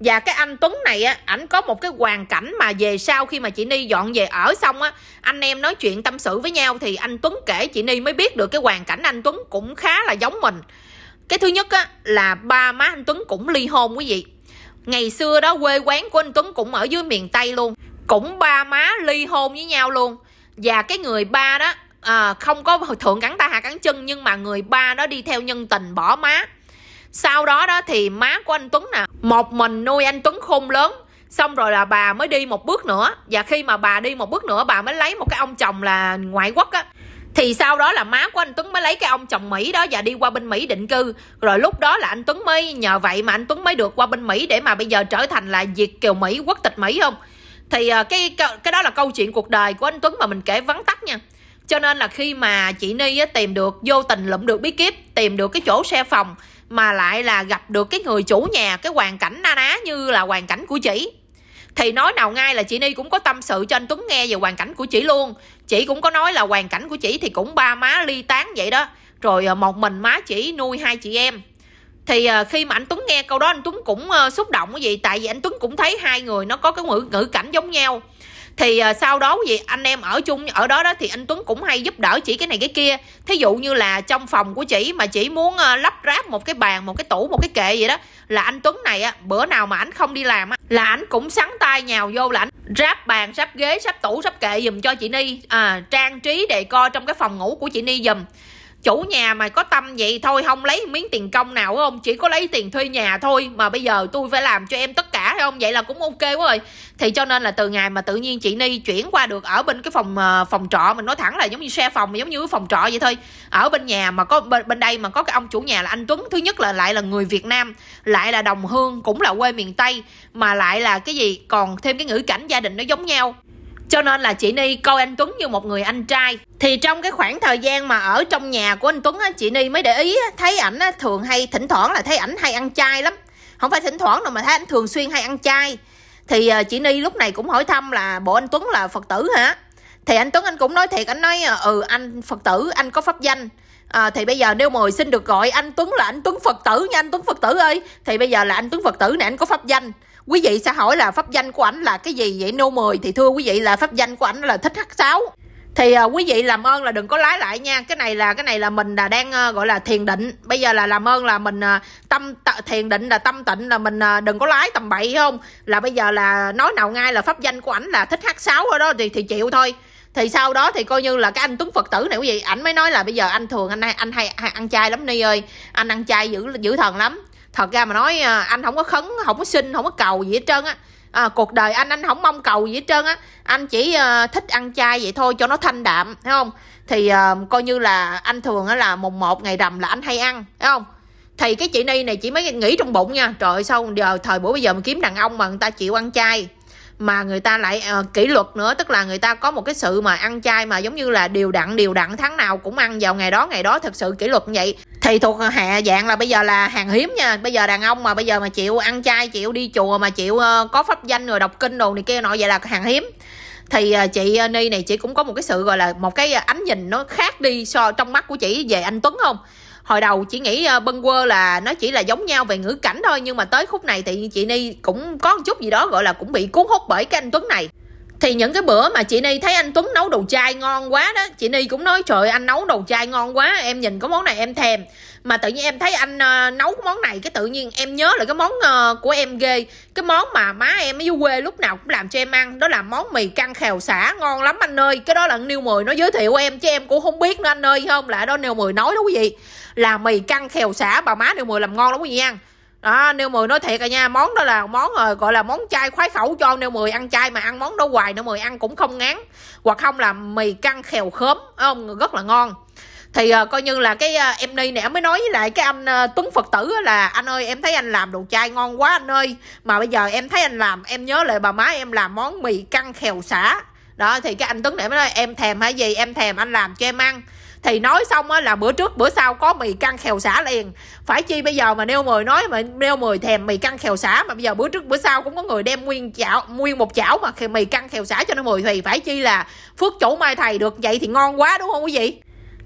và cái anh Tuấn này á ảnh có một cái hoàn cảnh mà về sau khi mà chị Ni dọn về ở xong á anh em nói chuyện tâm sự với nhau thì anh Tuấn kể chị Ni mới biết được cái hoàn cảnh anh Tuấn cũng khá là giống mình cái thứ nhất á là ba má anh Tuấn cũng ly hôn quý vị ngày xưa đó quê quán của anh Tuấn cũng ở dưới miền Tây luôn cũng ba má ly hôn với nhau luôn và cái người ba đó à, không có thượng cắn tay hạ cắn chân nhưng mà người ba đó đi theo nhân tình bỏ má sau đó đó thì má của anh tuấn nè một mình nuôi anh tuấn khôn lớn xong rồi là bà mới đi một bước nữa và khi mà bà đi một bước nữa bà mới lấy một cái ông chồng là ngoại quốc á thì sau đó là má của anh Tuấn mới lấy cái ông chồng Mỹ đó và đi qua bên Mỹ định cư rồi lúc đó là anh Tuấn mới nhờ vậy mà anh Tuấn mới được qua bên Mỹ để mà bây giờ trở thành là Việt kiều Mỹ quốc tịch Mỹ không thì à, cái cái đó là câu chuyện cuộc đời của anh Tuấn mà mình kể vắn tắt nha cho nên là khi mà chị ni á, tìm được vô tình lụm được bí kíp tìm được cái chỗ xe phòng mà lại là gặp được cái người chủ nhà cái hoàn cảnh na ná như là hoàn cảnh của chị thì nói nào ngay là chị ni cũng có tâm sự cho anh tuấn nghe về hoàn cảnh của chị luôn chị cũng có nói là hoàn cảnh của chị thì cũng ba má ly tán vậy đó rồi ờ, một mình má chỉ nuôi hai chị em thì ờ, khi mà anh Tuấn nghe câu đó anh Tuấn cũng ờ, xúc động cái gì tại vì anh Tuấn cũng thấy hai người nó có cái ngữ ngữ cảnh giống nhau thì uh, sau đó gì anh em ở chung ở đó đó thì anh Tuấn cũng hay giúp đỡ chị cái này cái kia thí dụ như là trong phòng của chị mà chị muốn uh, lắp ráp một cái bàn một cái tủ một cái kệ gì đó là anh Tuấn này á bữa nào mà anh không đi làm á là anh cũng sắn tay nhào vô là anh ráp bàn sắp ghế sắp tủ sắp kệ dùm cho chị Ni à, trang trí đề co trong cái phòng ngủ của chị Ni dùm chủ nhà mà có tâm vậy thôi không lấy miếng tiền công nào không chỉ có lấy tiền thuê nhà thôi mà bây giờ tôi phải làm cho em tất cả hay không vậy là cũng ok quá rồi thì cho nên là từ ngày mà tự nhiên chị ni chuyển qua được ở bên cái phòng ờ, phòng trọ mình nói thẳng là giống như xe phòng giống như cái phòng trọ vậy thôi ở bên nhà mà có bên, bên đây mà có cái ông chủ nhà là anh tuấn thứ nhất là lại là người việt nam lại là đồng hương cũng là quê miền tây mà lại là cái gì còn thêm cái ngữ cảnh gia đình nó giống nhau cho nên là chị ni coi anh tuấn như một người anh trai thì trong cái khoảng thời gian mà ở trong nhà của anh tuấn á chị ni mới để ý thấy ảnh thường hay thỉnh thoảng là thấy ảnh hay ăn chay lắm không phải thỉnh thoảng đâu mà thấy ảnh thường xuyên hay ăn chay thì ờ, chị ni lúc này cũng hỏi thăm là bộ anh tuấn là phật tử hả thì anh tuấn anh cũng nói thiệt anh nói ừ anh phật tử anh có pháp danh à, thì bây giờ nếu mời xin được gọi anh tuấn là anh tuấn phật tử nha anh tuấn phật tử ơi thì bây giờ là anh tuấn phật tử nè anh có pháp danh quý vị sẽ hỏi là pháp danh của ảnh là cái gì vậy nô 10 thì thưa quý vị là pháp danh của ảnh là thích h sáu thì uh, quý vị làm ơn là đừng có lái lại nha cái này là cái này là mình là đang uh, gọi là thiền định bây giờ là làm ơn là mình uh, tâm thiền định là tâm tịnh là mình uh, đừng có lái tầm bậy không là bây giờ là nói nào ngay là pháp danh của ảnh là thích h sáu ở đó thì thì chịu thôi thì sau đó thì coi như là cái anh tuấn phật tử này quý vị ảnh mới nói là bây giờ anh thường anh anh hay, hay ăn chay lắm ni ơi anh ăn chay giữ giữ thần lắm thật ra mà nói à, anh không có khấn không có xin không có cầu gì hết trơn á à, cuộc đời anh anh không mong cầu gì hết trơn á anh chỉ uh, thích ăn chay vậy thôi cho nó thanh đạm thấy không thì uh, coi như là anh thường á là mùng một ngày rằm là anh hay ăn thấy không thì cái chị ni này chỉ mới nghĩ trong bụng nha trời ơi sao giờ thời buổi bây giờ mà kiếm đàn ông mà người ta chịu ăn chay mà người ta lại uh, kỷ luật nữa tức là người ta có một cái sự mà ăn chay mà giống như là điều đặn điều đặn tháng nào cũng ăn vào ngày đó ngày đó thật sự kỷ luật như vậy thì thuộc hạ dạng là bây giờ là hàng hiếm nha bây giờ đàn ông mà bây giờ mà chịu ăn chay chịu đi chùa mà chịu uh, có pháp danh rồi đọc kinh đồ này kia nọ vậy là hàng hiếm thì ờ, chị Ni này chị cũng có một cái sự gọi là một cái ánh nhìn nó khác đi so trong mắt của chị về anh Tuấn không hồi đầu chị nghĩ ờ, bân quơ là nó chỉ là giống nhau về ngữ cảnh thôi nhưng mà tới khúc này thì chị ni cũng có một chút gì đó gọi là cũng bị cuốn hút bởi cái anh tuấn này thì những cái bữa mà chị ni thấy anh tuấn nấu đồ chai ngon quá đó chị ni cũng nói trời anh nấu đồ chai ngon quá em nhìn có món này em thèm mà tự nhiên em thấy anh uh, nấu món này cái tự nhiên em nhớ là cái món uh, của em ghê cái món mà má em ở dưới quê lúc nào cũng làm cho em ăn đó là món mì căng khèo xả ngon lắm anh ơi cái đó là niêu mười nó giới thiệu em chứ em cũng không biết nữa anh ơi không là đó niêu mười nói đó quý vị là mì căng khèo xả bà má nêu mười làm ngon lắm quý vị nha đó nêu mười nói thiệt à nha món đó là món rồi ờ, gọi là món chay khoái khẩu cho nêu mười ăn chay mà ăn món đó hoài nêu mười ăn cũng không ngán hoặc không là mì căng khèo khóm không ờ, rất là ngon thì uh, coi như là cái uh, em ni nè mới nói với lại cái anh uh, tuấn phật tử là anh ơi em thấy anh làm đồ chay ngon quá anh ơi mà bây giờ em thấy anh làm em nhớ lại bà má em làm món mì căng khèo xả đó thì cái anh tuấn nãy mới nói em thèm hay gì em thèm anh làm cho em ăn thì nói xong á là bữa trước bữa sau có mì căng khèo xả liền phải chi bây giờ mà nêu mười nói mà nêu mười thèm mì căng khèo xả mà bây giờ bữa trước bữa sau cũng có người đem nguyên chảo nguyên một chảo mà mì căng khèo xả cho nó mười thì phải chi là phước chủ mai thầy được vậy thì ngon quá đúng không quý vị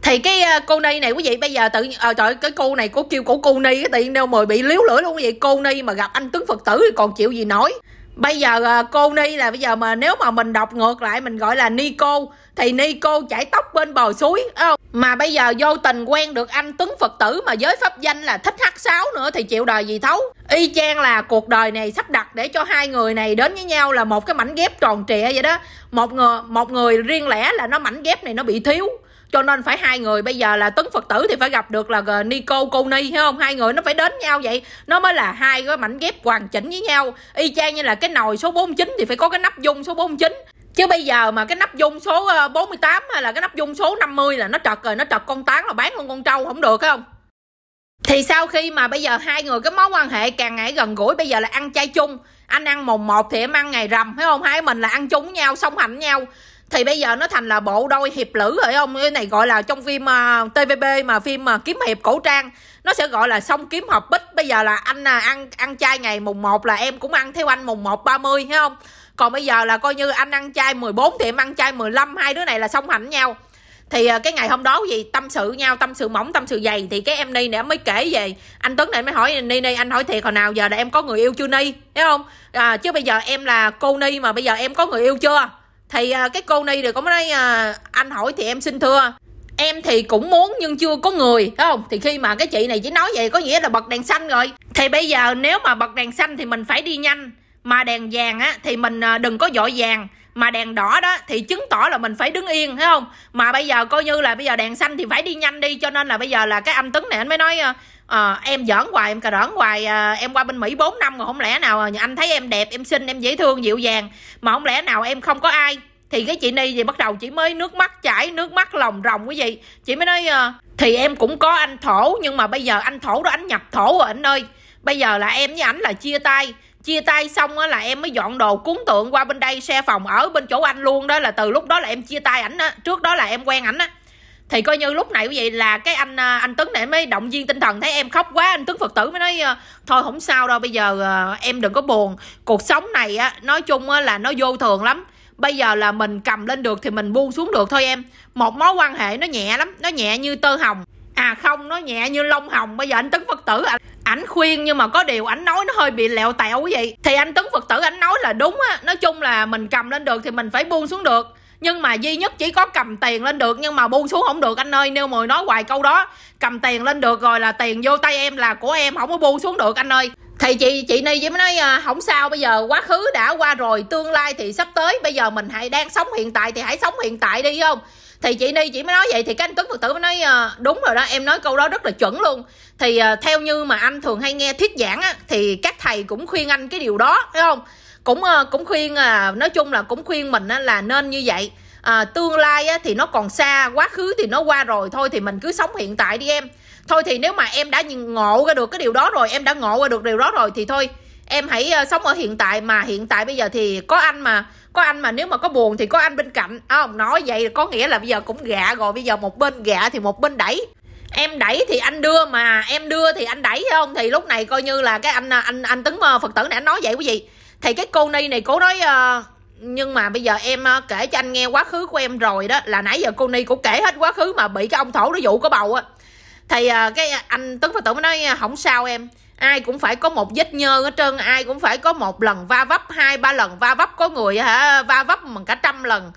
thì cái ờ, cô ni này quý vị bây giờ tự à, trời cái cô này có kêu cổ cô ni cái tiện nêu mời bị liếu lưỡi luôn quý vị cô ni mà gặp anh tướng phật tử thì còn chịu gì nói bây giờ à, cô ni là bây giờ mà nếu mà mình đọc ngược lại mình gọi là ni cô thì ni cô chảy tóc bên bờ suối không mà bây giờ vô tình quen được anh tuấn phật tử mà giới pháp danh là thích h 6 nữa thì chịu đời gì thấu y chang là cuộc đời này sắp đặt để cho hai người này đến với nhau là một cái mảnh ghép tròn trịa vậy đó một người một người riêng lẻ là nó mảnh ghép này nó bị thiếu cho nên phải hai người bây giờ là tấn phật tử thì phải gặp được là nico ni hiểu không hai người nó phải đến nhau vậy nó mới là hai cái mảnh ghép hoàn chỉnh với nhau y chang như là cái nồi số 49 thì phải có cái nắp dung số 49 Chứ bây giờ mà cái nắp dung số 48 ờ, hay là cái nắp dung số 50 là nó trật rồi, nó trật con tán là bán luôn con trâu không được phải không? Thì sau khi mà bây giờ hai người cái mối quan hệ càng ngày gần gũi bây giờ là ăn chay chung anh ăn mùng 1 thì em ăn ngày rằm phải không hai mình là ăn chung với nhau song hành với nhau thì bây giờ nó thành là bộ đôi hiệp lữ rồi ông cái này gọi là trong phim uh, à, TVB mà phim uh, kiếm hiệp cổ trang nó sẽ gọi là xong kiếm hợp bích bây giờ là anh à, ăn ăn chay ngày mùng 1 là em cũng ăn theo anh mùng 1 30 thấy không còn bây giờ là coi như anh ăn chay 14 thì em ăn chay 15 hai đứa này là song hành nhau thì à, cái ngày hôm đó gì tâm sự nhau tâm sự mỏng tâm sự dày thì cái em ni này mới kể về anh tuấn này mới hỏi ni ni anh hỏi thiệt hồi nào giờ là em có người yêu chưa ni thấy không à, chứ bây giờ em là cô ni mà bây giờ em có người yêu chưa thì à, cái cô này rồi có nói à, anh hỏi thì em xin thưa em thì cũng muốn nhưng chưa có người phải không thì khi mà cái chị này chỉ nói vậy có nghĩa là bật đèn xanh rồi thì bây giờ nếu mà bật đèn xanh thì mình phải đi nhanh mà đèn vàng á thì mình à, đừng có vội vàng mà đèn đỏ đó thì chứng tỏ là mình phải đứng yên thấy không mà bây giờ coi như là bây giờ đèn xanh thì phải đi nhanh đi cho nên là bây giờ là cái anh tấn này anh mới nói à, à, em giỡn hoài em cà rỡn hoài à, em qua bên mỹ 4 năm rồi không lẽ nào à, anh thấy em đẹp em xinh em dễ thương dịu dàng mà không lẽ nào em không có ai thì cái chị ni gì bắt đầu chỉ mới nước mắt chảy nước mắt lòng ròng cái gì chị mới nói à, thì em cũng có anh thổ nhưng mà bây giờ anh thổ đó anh nhập thổ rồi anh ơi bây giờ là em với ảnh là chia tay chia tay xong á là em mới dọn đồ cúng tượng qua bên đây xe phòng ở bên chỗ anh luôn đó là từ lúc đó là em chia tay ảnh á trước đó là em quen ảnh á thì coi như lúc nãy quý vậy là cái anh à, anh Tuấn này mới động viên tinh thần thấy em khóc quá anh Tuấn Phật tử mới nói à, thôi không sao đâu bây giờ à, em đừng có buồn cuộc sống này á nói chung á, là nó vô thường lắm bây giờ là mình cầm lên được thì mình buông xuống được thôi em một mối quan hệ nó nhẹ lắm nó nhẹ như tơ hồng à không nó nhẹ như lông hồng bây giờ anh Tuấn Phật tử ảnh, khuyên nhưng mà có điều ảnh nói nó hơi bị lẹo tẹo vậy thì anh Tuấn Phật tử ảnh nói là đúng á nói chung là mình cầm lên được thì mình phải buông xuống được nhưng mà duy nhất chỉ có cầm tiền lên được nhưng mà buông xuống không được anh ơi nêu mười nói hoài câu đó cầm tiền lên được rồi là tiền vô tay em là của em không có buông xuống được anh ơi thì chị chị ni chỉ mới nói à, không sao bây giờ quá khứ đã qua rồi tương lai thì sắp tới bây giờ mình hãy đang sống hiện tại thì hãy sống hiện tại đi không thì chị ni chỉ mới nói vậy thì các anh tuấn phật tử mới nói à, đúng rồi đó em nói câu đó rất là chuẩn luôn thì à, theo như mà anh thường hay nghe thuyết giảng á thì các thầy cũng khuyên anh cái điều đó phải không cũng ờ, cũng khuyên ờ, nói chung là cũng khuyên mình là nên như vậy à, tương lai thì nó còn xa quá khứ thì nó qua rồi thôi thì mình cứ sống hiện tại đi em thôi thì nếu mà em đã ngộ ra được cái điều đó rồi em đã ngộ ra được điều đó rồi thì thôi em hãy sống ở hiện tại mà hiện tại bây giờ thì có anh mà có anh mà nếu mà có buồn thì có anh bên cạnh không nói vậy có nghĩa là bây giờ cũng gạ rồi bây giờ một bên gạ thì một bên đẩy em đẩy thì anh đưa mà em đưa thì anh đẩy không thì lúc này coi như là cái anh anh anh tấn phật tử này anh nói vậy quý vị thì cái cô ni này cố nói uh, nhưng mà bây giờ em uh, kể cho anh nghe quá khứ của em rồi đó là nãy giờ cô ni cũng kể hết quá khứ mà bị cái ông thổ nó dụ có bầu á thì uh, cái anh tuấn và tử mới nói không sao em ai cũng phải có một vết nhơ hết trơn ai cũng phải có một lần va vấp hai ba lần va vấp có người hả va vấp bằng cả trăm lần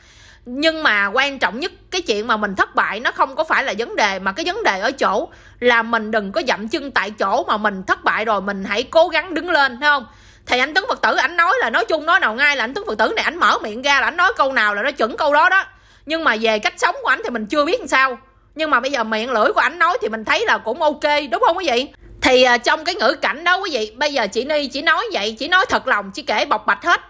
nhưng mà quan trọng nhất cái chuyện mà mình thất bại nó không có phải là vấn đề mà cái vấn đề ở chỗ là mình đừng có dậm chân tại chỗ mà mình thất bại rồi mình hãy cố gắng đứng lên thấy không thì anh tuấn phật tử ảnh nói là nói chung nói nào ngay là anh tuấn phật tử này ảnh mở miệng ra là ảnh nói câu nào là nó chuẩn câu đó đó nhưng mà về cách sống của ảnh thì mình chưa biết làm sao nhưng mà bây giờ miệng lưỡi của ảnh nói thì mình thấy là cũng ok đúng không quý vị thì à, trong cái ngữ cảnh đó quý vị bây giờ chị ni chỉ nói vậy chỉ nói thật lòng chỉ kể bộc bạch hết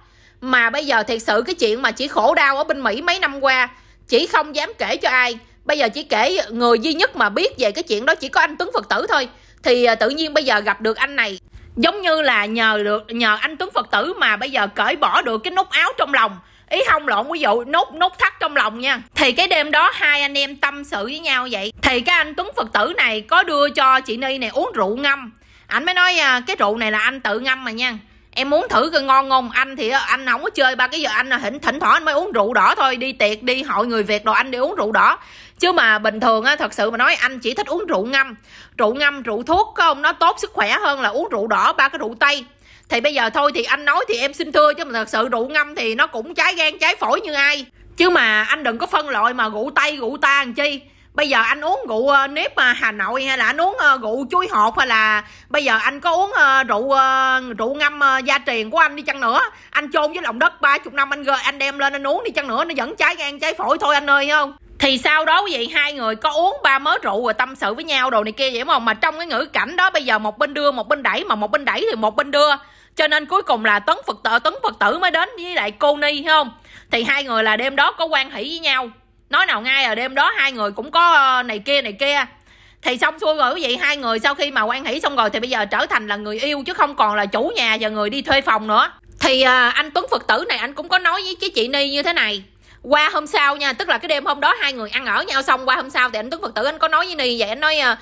mà bây giờ thiệt sự cái chuyện mà chỉ khổ đau ở bên mỹ mấy năm qua chỉ không dám kể cho ai bây giờ chỉ kể người duy nhất mà biết về cái chuyện đó chỉ có anh tuấn phật tử thôi thì à, tự nhiên bây giờ gặp được anh này giống như là nhờ được nhờ anh tuấn phật tử mà bây giờ cởi bỏ được cái nút áo trong lòng ý không lộn ví dụ nút nút thắt trong lòng nha thì cái đêm đó hai anh em tâm sự với nhau vậy thì cái anh tuấn phật tử này có đưa cho chị ni này uống rượu ngâm ảnh mới nói à, cái rượu này là anh tự ngâm mà nha em muốn thử cái ngon ngon anh thì anh không có chơi ba cái giờ anh thỉnh thỉnh thoảng anh mới uống rượu đỏ thôi đi tiệc đi hội người việt đồ anh đi uống rượu đỏ chứ mà bình thường á thật sự mà nói anh chỉ thích uống rượu ngâm rượu ngâm rượu thuốc có không nó tốt sức khỏe hơn là uống rượu đỏ ba cái rượu tây thì bây giờ thôi thì anh nói thì em xin thưa chứ mà thật sự rượu ngâm thì nó cũng trái gan trái phổi như ai chứ mà anh đừng có phân loại mà rượu tây rượu ta làm chi bây giờ anh uống rượu ờ, nếp ờ, hà nội hay là anh uống ờ, rượu chuối hột hay là bây giờ anh có uống rượu rượu ngâm gia truyền của anh đi chăng nữa anh chôn với lòng đất ba chục năm anh gơi anh đem lên anh uống đi chăng nữa nó vẫn trái gan trái phổi thôi anh ơi không thì sau đó vậy hai người có uống ba mớ rượu rồi tâm sự với nhau đồ này kia vậy không mà trong cái ngữ cảnh đó bây giờ một bên đưa một bên đẩy mà một bên đẩy thì một bên đưa cho nên cuối cùng là tấn phật tử tấn phật tử mới đến với lại cô ni không thì hai người là đêm đó có quan hệ với nhau nói nào ngay ở à, đêm đó hai người cũng có ờ, này kia này kia thì xong xuôi rồi quý vị hai người sau khi mà quan hỷ xong rồi thì bây giờ trở thành là người yêu chứ không còn là chủ nhà và người đi thuê phòng nữa thì à, anh tuấn phật tử này anh cũng có nói với cái chị ni như thế này qua hôm sau nha tức là cái đêm hôm đó hai người ăn ở nhau xong qua hôm sau thì anh tuấn phật tử anh có nói với ni vậy anh nói ờ,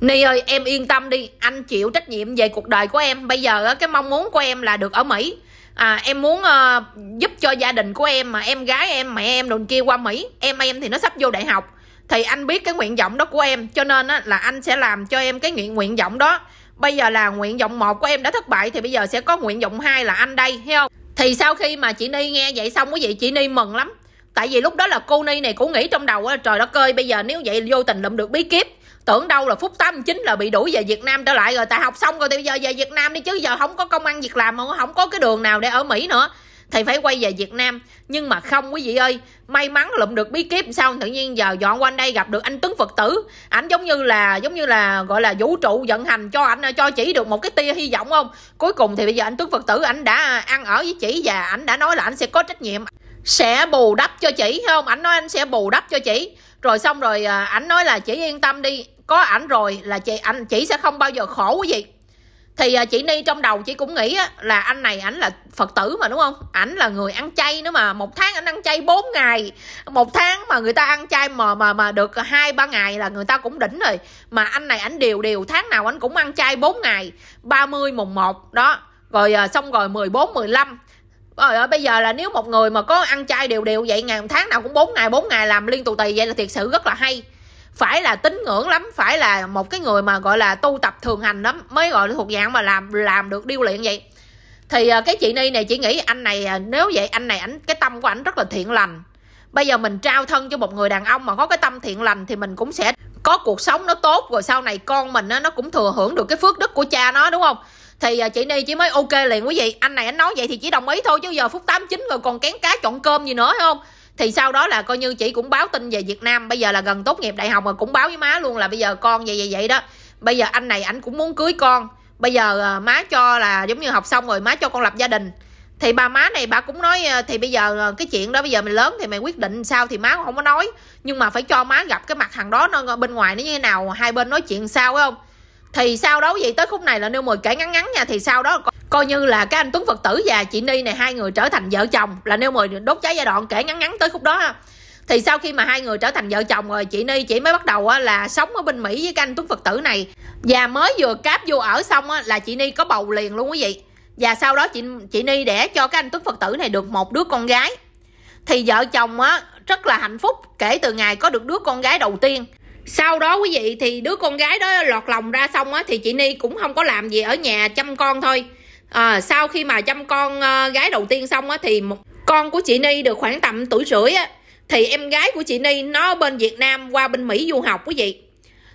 ni ơi em yên tâm đi anh chịu trách nhiệm về cuộc đời của em bây giờ cái mong muốn của em là được ở mỹ à, em muốn uh, giúp cho gia đình của em mà em gái em mẹ em đồn kia qua mỹ em em thì nó sắp vô đại học thì anh biết cái nguyện vọng đó của em cho nên á, là anh sẽ làm cho em cái nguyện nguyện vọng đó bây giờ là nguyện vọng một của em đã thất bại thì bây giờ sẽ có nguyện vọng hai là anh đây thấy không thì sau khi mà chị ni nghe vậy xong quý vị chị ni mừng lắm tại vì lúc đó là cô ni này cũng nghĩ trong đầu á trời đất ơi bây giờ nếu vậy vô tình lụm được bí kíp tưởng đâu là phút 89 là bị đuổi về Việt Nam trở lại rồi tại học xong rồi bây giờ về Việt Nam đi chứ giờ không có công ăn việc làm mà không có cái đường nào để ở Mỹ nữa thì phải quay về Việt Nam nhưng mà không quý vị ơi may mắn lụm được bí kíp sao tự nhiên giờ dọn qua đây gặp được anh Tuấn Phật tử ảnh giống như là giống như là gọi là vũ trụ vận hành cho ảnh cho chỉ được một cái tia hy vọng không cuối cùng thì bây giờ anh Tuấn Phật tử ảnh đã ăn ở với chỉ và ảnh đã nói là ảnh sẽ có trách nhiệm sẽ bù đắp cho chỉ không ảnh nói anh sẽ bù đắp cho chỉ rồi xong rồi à, ảnh nói là chỉ yên tâm đi có ảnh rồi là chị anh chị sẽ không bao giờ khổ quý vị thì à, chị ni trong đầu chị cũng nghĩ là anh này ảnh là phật tử mà đúng không ảnh là người ăn chay nữa mà một tháng anh ăn chay 4 ngày một tháng mà người ta ăn chay mà mà mà được hai ba ngày là người ta cũng đỉnh rồi mà anh này ảnh đều đều tháng nào ảnh cũng ăn chay 4 ngày 30 mùng 1 đó rồi à, xong rồi 14 15 rồi ơi à, bây giờ là nếu một người mà có ăn chay đều đều vậy ngày tháng nào cũng 4 ngày 4 ngày làm liên tục tì vậy là thiệt sự rất là hay phải là tín ngưỡng lắm phải là một cái người mà gọi là tu tập thường hành lắm mới gọi là thuộc dạng mà làm làm được điêu luyện vậy thì à, cái chị ni này chỉ nghĩ anh này à, nếu vậy anh này ảnh cái tâm của ảnh rất là thiện lành bây giờ mình trao thân cho một người đàn ông mà có cái tâm thiện lành thì mình cũng sẽ có cuộc sống nó tốt rồi sau này con mình nó cũng thừa hưởng được cái phước đức của cha nó đúng không thì à, chị ni chỉ mới ok liền quý vị anh này anh nói vậy thì chỉ đồng ý thôi chứ giờ phút tám chín rồi còn kén cá chọn cơm gì nữa hay không thì sau đó là coi như chị cũng báo tin về Việt Nam bây giờ là gần tốt nghiệp đại học mà cũng báo với má luôn là bây giờ con vậy vậy vậy đó bây giờ anh này anh cũng muốn cưới con bây giờ ờ, má cho là giống như học xong rồi má cho con lập gia đình thì bà má này bà cũng nói ờ, thì bây giờ ờ, cái chuyện đó bây giờ mình lớn thì mày quyết định sao thì má cũng không có nói nhưng mà phải cho má gặp cái mặt hàng đó nó bên ngoài nó như thế nào hai bên nói chuyện sao phải không thì sau đó vậy tới khúc này là nêu mười kể ngắn ngắn nha thì sau đó coi như là cái anh tuấn phật tử và chị ni này hai người trở thành vợ chồng là nêu mời đốt cháy giai đoạn kể ngắn ngắn tới khúc đó thì sau khi mà hai người trở thành vợ chồng rồi chị ni chỉ mới bắt đầu là sống ở bên mỹ với cái anh tuấn phật tử này và mới vừa cáp vô ở xong á, là chị ni có bầu liền luôn quý vị và sau đó chị chị ni đẻ cho cái anh tuấn phật tử này được một đứa con gái thì vợ chồng á rất là hạnh phúc kể từ ngày có được đứa con gái đầu tiên sau đó quý vị thì đứa con gái đó lọt lòng ra xong á thì chị ni cũng không có làm gì ở nhà chăm con thôi à, sau khi mà chăm con à, gái đầu tiên xong á thì một con của chị Ni được khoảng tầm tuổi rưỡi á thì em gái của chị Ni nó bên Việt Nam qua bên Mỹ du học quý vị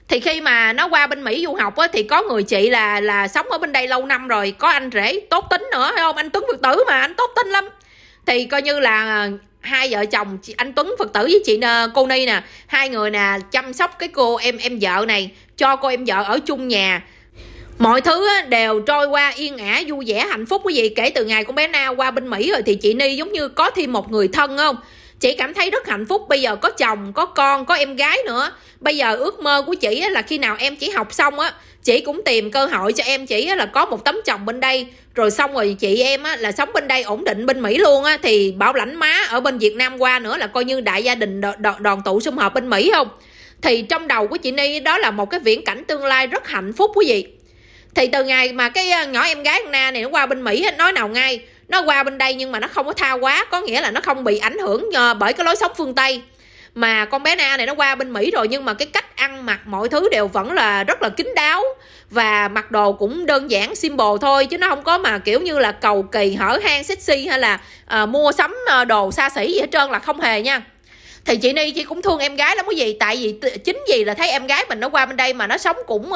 thì khi mà nó qua bên Mỹ du học á, thì có người chị là là sống ở bên đây lâu năm rồi có anh rể tốt tính nữa phải không anh Tuấn Phật tử mà anh tốt tính lắm thì coi như là hai vợ chồng anh Tuấn Phật tử với chị ờ, cô Ni nè hai người nè chăm sóc cái cô em em vợ này cho cô em vợ ở chung nhà mọi thứ đều trôi qua yên ả vui vẻ hạnh phúc quý vị kể từ ngày con bé na qua bên mỹ rồi thì chị ni giống như có thêm một người thân không chị cảm thấy rất hạnh phúc bây giờ có chồng có con có em gái nữa bây giờ ước mơ của chị là khi nào em chỉ học xong á chị cũng tìm cơ hội cho em chỉ là có một tấm chồng bên đây rồi xong rồi chị em á là sống bên đây ổn định bên mỹ luôn á thì bảo lãnh má ở bên việt nam qua nữa là coi như đại gia đình đoàn tụ sum họp bên mỹ không thì trong đầu của chị ni đó là một cái viễn cảnh tương lai rất hạnh phúc quý vị thì từ ngày mà cái ờ, nhỏ em gái na này nó qua bên mỹ nói nào ngay nó qua bên đây nhưng mà nó không có tha quá có nghĩa là nó không bị ảnh hưởng nhờ bởi cái lối sống phương tây mà con bé na này nó qua bên mỹ rồi nhưng mà cái cách ăn mặc mọi thứ đều vẫn là rất là kín đáo và mặc đồ cũng đơn giản simple thôi chứ nó không có mà kiểu như là cầu kỳ hở hang sexy hay là à, mua sắm ờ, đồ xa xỉ gì hết trơn là không hề nha thì chị ni chị cũng thương em gái lắm cái gì tại vì chính vì là thấy em gái mình nó qua bên đây mà nó sống cũng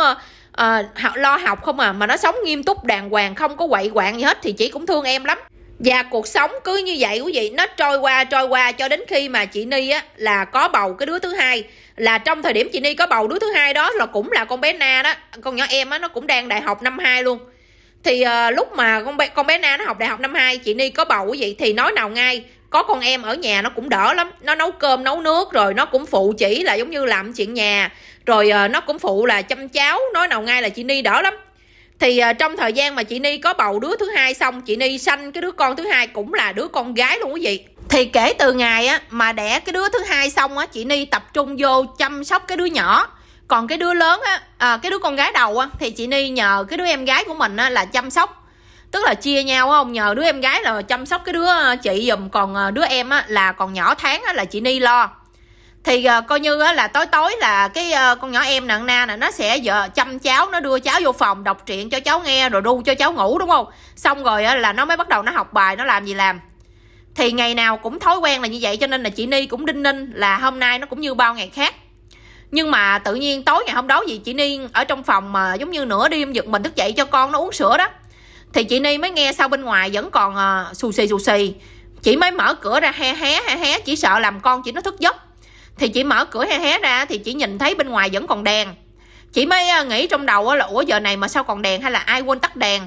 à, lo học không à mà nó sống nghiêm túc đàng hoàng không có quậy quạng gì hết thì chị cũng thương em lắm và cuộc sống cứ như vậy quý vị nó trôi qua trôi qua cho đến khi mà chị ni á là có bầu cái đứa thứ hai là trong thời điểm chị ni có bầu đứa thứ hai đó là cũng là con bé na đó con nhỏ em á nó cũng đang đại học năm hai luôn thì uh, lúc mà con bé con bé na nó học đại học năm hai chị ni có bầu quý vị thì nói nào ngay có con em ở nhà nó cũng đỡ lắm nó nấu cơm nấu nước rồi nó cũng phụ chỉ là giống như làm chuyện nhà rồi uh, nó cũng phụ là chăm cháu nói nào ngay là chị ni đỡ lắm thì uh, trong thời gian mà chị ni có bầu đứa thứ hai xong chị ni sanh cái đứa con thứ hai cũng là đứa con gái luôn quý vị thì kể từ ngày á mà đẻ cái đứa thứ hai xong á chị ni tập trung vô chăm sóc cái đứa nhỏ còn cái đứa lớn á à, cái đứa con gái đầu á thì chị ni nhờ cái đứa em gái của mình á là chăm sóc tức là chia nhau không nhờ đứa em gái là chăm sóc cái đứa ờ, chị dùm còn ờ, đứa em là còn nhỏ tháng là chị ni lo thì ờ, coi như là tối tối là cái con nhỏ em nặng na nè nó sẽ vợ chăm cháu nó đưa cháu vô phòng đọc truyện cho cháu nghe rồi đu cho cháu ngủ đúng không xong rồi là nó mới bắt đầu nó học bài nó làm gì làm thì ngày nào cũng thói quen là như vậy cho nên là chị ni cũng đinh ninh là hôm nay nó cũng như bao ngày khác nhưng mà tự nhiên tối ngày hôm đó gì chị ni ở trong phòng mà giống như nửa đêm giật mình thức dậy cho con nó uống sữa đó thì chị ni mới nghe sau bên ngoài vẫn còn uh, xù xì xù xì chị mới mở cửa ra he hé he hé chỉ sợ làm con chị nó thức giấc thì chị mở cửa he hé ra thì chị nhìn thấy bên ngoài vẫn còn đèn chị mới ờ, nghĩ trong đầu là ủa giờ này mà sao còn đèn hay là ai quên tắt đèn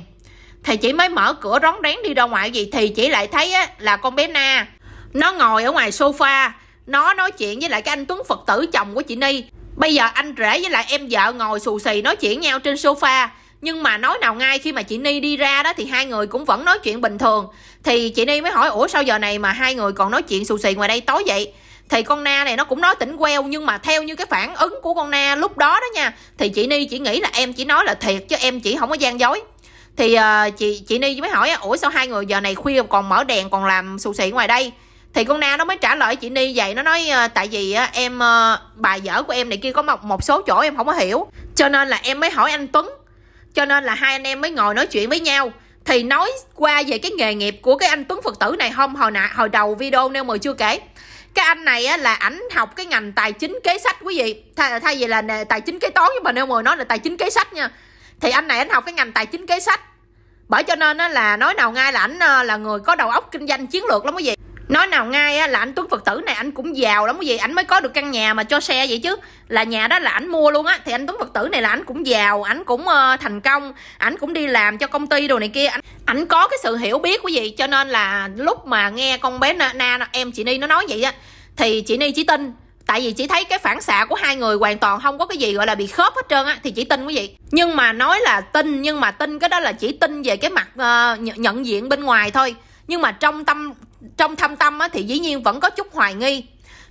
thì chị mới mở cửa rón rén đi ra ngoài gì thì chị lại thấy á, là con bé na nó ngồi ở ngoài sofa nó nói chuyện với lại cái anh tuấn phật tử chồng của chị ni bây giờ anh rể với lại em vợ ngồi xù xì nói chuyện nhau trên sofa nhưng mà nói nào ngay khi mà chị ni đi ra đó thì hai người cũng vẫn nói chuyện bình thường thì chị ni mới hỏi ủa sao giờ này mà hai người còn nói chuyện xù xì ngoài đây tối vậy thì con na này nó cũng nói tỉnh queo nhưng mà theo như cái phản ứng của con na lúc đó đó nha thì chị ni chỉ nghĩ là em chỉ nói là thiệt chứ em chỉ không có gian dối thì uh, chị chị ni mới hỏi ủa sao hai người giờ này khuya còn mở đèn còn làm xù xì ngoài đây thì con na nó mới trả lời chị ni vậy nó nói ờ, tại vì em ờ, bài vở của em này kia có một một số chỗ em không có hiểu cho nên là em mới hỏi anh tuấn cho nên là hai anh em mới ngồi nói chuyện với nhau thì nói qua về cái nghề nghiệp của cái anh Tuấn Phật tử này không hồi nạ hồi đầu video nêu mời chưa kể cái anh này á, là ảnh học cái ngành tài chính kế sách quý vị thay, thay vì là nề, tài chính kế toán nhưng mà nêu mời nói là tài chính kế sách nha thì anh này anh học cái ngành tài chính kế sách bởi cho nên á, là nói nào ngay là ảnh ờ, là người có đầu óc kinh doanh chiến lược lắm quý vị nói nào ngay á, là anh tuấn phật tử này anh cũng giàu lắm cái gì anh mới có được căn nhà mà cho xe vậy chứ là nhà đó là anh mua luôn á thì anh tuấn phật tử này là anh cũng giàu anh cũng uh, thành công anh cũng đi làm cho công ty đồ này kia anh anh có cái sự hiểu biết quý gì cho nên là lúc mà nghe con bé na, na em chị ni nó nói vậy á thì chị ni chỉ tin tại vì chỉ thấy cái phản xạ của hai người hoàn toàn không có cái gì gọi là bị khớp hết trơn á thì chỉ tin quý vị nhưng mà nói là tin nhưng mà tin cái đó là chỉ tin về cái mặt uh, nhận diện bên ngoài thôi nhưng mà trong tâm trong thâm tâm á, thì dĩ nhiên vẫn có chút hoài nghi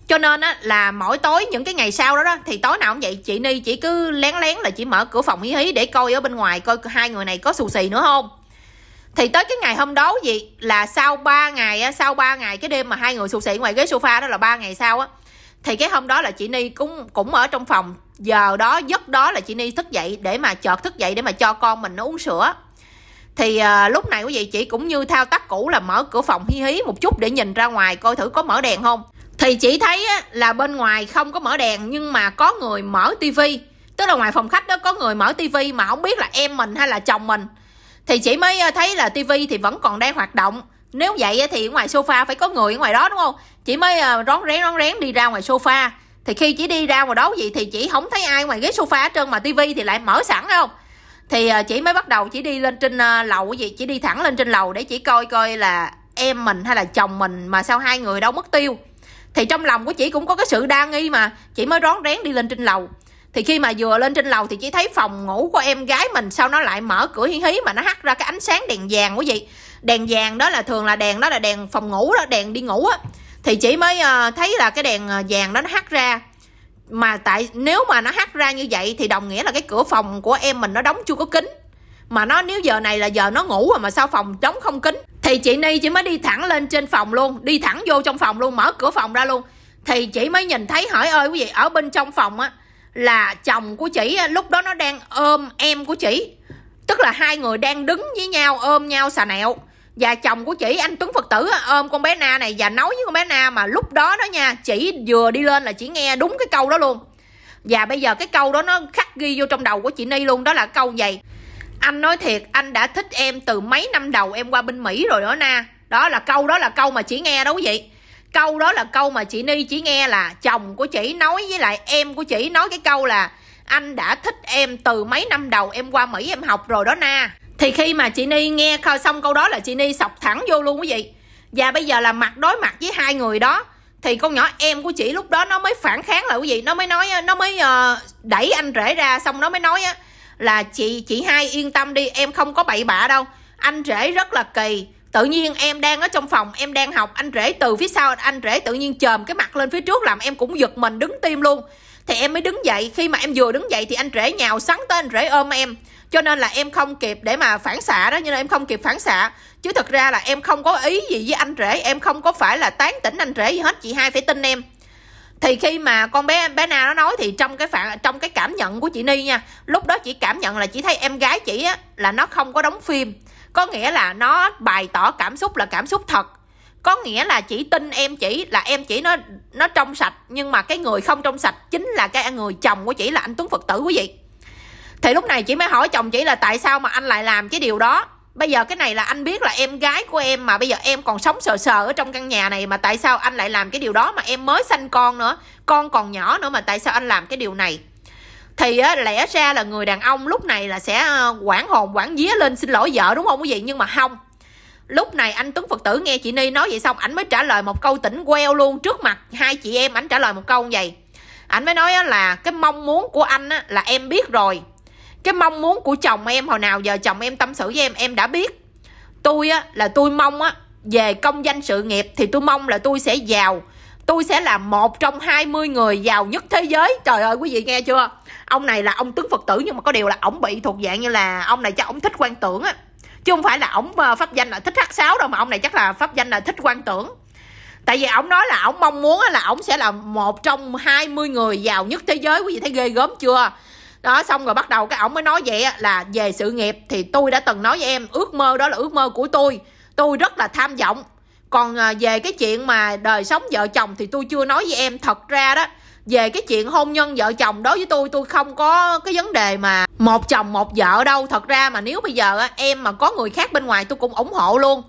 cho nên á, là mỗi tối những cái ngày sau đó đó thì tối nào cũng vậy chị ni chỉ cứ lén lén là chỉ mở cửa phòng hí hí để coi ở bên ngoài coi hai người này có xù xì nữa không thì tới cái ngày hôm đó gì là sau 3 ngày sau 3 ngày cái đêm mà hai người xù xì ngoài ghế sofa đó là ba ngày sau á thì cái hôm đó là chị ni cũng cũng ở trong phòng giờ đó giấc đó là chị ni thức dậy để mà chợt thức dậy để mà cho con mình nó uống sữa thì uh, lúc này quý vị chị cũng như thao tác cũ là mở cửa phòng hí hí một chút để nhìn ra ngoài coi thử có mở đèn không thì chị thấy á, là bên ngoài không có mở đèn nhưng mà có người mở tivi tức là ngoài phòng khách đó có người mở tivi mà không biết là em mình hay là chồng mình thì chị mới à, thấy là tivi thì vẫn còn đang hoạt động nếu vậy thì ngoài sofa phải có người ở ngoài đó đúng không chị mới à, rón rén rón rén đi ra ngoài sofa thì khi chị đi ra ngoài đó gì thì chị không thấy ai ngoài ghế sofa hết trơn mà tivi thì lại mở sẵn không thì à, chị mới bắt đầu chỉ đi lên trên à, lầu gì chỉ đi thẳng lên trên lầu để chỉ coi coi là em mình hay là chồng mình mà sao hai người đâu mất tiêu thì trong lòng của chị cũng có cái sự đa nghi mà chị mới rón rén đi lên trên lầu thì khi mà vừa lên trên lầu thì chị thấy phòng ngủ của em gái mình sao nó lại mở cửa hiên hí mà nó hắt ra cái ánh sáng đèn vàng của chị đèn vàng đó là thường là đèn đó là đèn phòng ngủ đó đèn đi ngủ á thì chị mới à, thấy là cái đèn vàng đó nó hắt ra mà tại nếu mà nó hắt ra như vậy thì đồng nghĩa là cái cửa phòng của em mình nó đóng chưa có kính mà nó nếu giờ này là giờ nó ngủ rồi mà sao phòng đóng không kính thì chị ni chỉ mới đi thẳng lên trên phòng luôn đi thẳng vô trong phòng luôn mở cửa phòng ra luôn thì chị mới nhìn thấy hỏi ơi quý vị ở bên trong phòng á là chồng của chị lúc đó nó đang ôm em của chị tức là hai người đang đứng với nhau ôm nhau xà nẹo và chồng của chị anh Tuấn Phật tử ôm con bé Na này và nói với con bé Na mà lúc đó đó nha chị vừa đi lên là chị nghe đúng cái câu đó luôn và bây giờ cái câu đó nó khắc ghi vô trong đầu của chị Ni luôn đó là câu vậy anh nói thiệt anh đã thích em từ mấy năm đầu em qua bên Mỹ rồi đó Na đó là câu đó là câu mà chị nghe đó quý vị câu đó là câu mà chị Ni chỉ nghe là chồng của chị nói với lại em của chị nói cái câu là anh đã thích em từ mấy năm đầu em qua Mỹ em học rồi đó na thì khi mà chị ni nghe xong câu đó là chị ni sọc thẳng vô luôn quý vị và bây giờ là mặt đối mặt với hai người đó thì con nhỏ em của chị lúc đó nó mới phản kháng lại quý vị nó mới nói nó mới ờ, đẩy anh rể ra xong nó mới nói là chị chị hai yên tâm đi em không có bậy bạ đâu anh rể rất là kỳ tự nhiên em đang ở trong phòng em đang học anh rể từ phía sau anh rể tự nhiên chồm cái mặt lên phía trước làm em cũng giật mình đứng tim luôn thì em mới đứng dậy khi mà em vừa đứng dậy thì anh rể nhào sắn tới anh rể ôm em cho nên là em không kịp để mà phản xạ đó nhưng em không kịp phản xạ chứ thật ra là em không có ý gì với anh rể em không có phải là tán tỉnh anh rể gì hết chị hai phải tin em thì khi mà con bé bé na nó nói thì trong cái phản trong cái cảm nhận của chị ni nha lúc đó chị cảm nhận là chị thấy em gái chị á là nó không có đóng phim có nghĩa là nó bày tỏ cảm xúc là cảm xúc thật có nghĩa là chỉ tin em chỉ là em chỉ nó nó trong sạch nhưng mà cái người không trong sạch chính là cái người chồng của chị là anh tuấn phật tử quý vị thì lúc này chị mới hỏi chồng chị là tại sao mà anh lại làm cái điều đó bây giờ cái này là anh biết là em gái của em mà bây giờ em còn sống sờ sờ ở trong căn nhà này mà tại sao anh lại làm cái điều đó mà em mới sanh con nữa con còn nhỏ nữa mà tại sao anh làm cái điều này thì á, lẽ ra là người đàn ông lúc này là sẽ quản ờ, hồn quản vía lên xin lỗi vợ đúng không quý vị nhưng mà không lúc này anh tuấn phật tử nghe chị ni nói vậy xong ảnh mới trả lời một câu tỉnh queo luôn trước mặt hai chị em ảnh trả lời một câu như vậy ảnh mới nói là cái mong muốn của anh là em biết rồi cái mong muốn của chồng em hồi nào giờ chồng em tâm sự với em em đã biết tôi á là tôi mong á về công danh sự nghiệp thì tôi mong là tôi sẽ giàu tôi sẽ là một trong 20 người giàu nhất thế giới trời ơi quý vị nghe chưa ông này là ông tướng phật tử nhưng mà có điều là ổng bị thuộc dạng như là ông này chắc ổng thích quan tưởng á chứ không phải là ổng ờ, pháp danh là thích hát sáo đâu mà ông này chắc là pháp danh là thích quan tưởng tại vì ổng nói là ổng mong muốn là ổng sẽ là một trong 20 người giàu nhất thế giới quý vị thấy ghê gớm chưa đó xong rồi bắt đầu cái ổng mới nói vậy là về sự nghiệp thì tôi đã từng nói với em ước mơ đó là ước mơ của tôi tôi rất là tham vọng còn à, về cái chuyện mà đời sống vợ chồng thì tôi chưa nói với em thật ra đó về cái chuyện hôn nhân vợ chồng đối với tôi tôi không có cái vấn đề mà một chồng một vợ đâu thật ra mà nếu bây giờ em mà có người khác bên ngoài tôi cũng ủng hộ luôn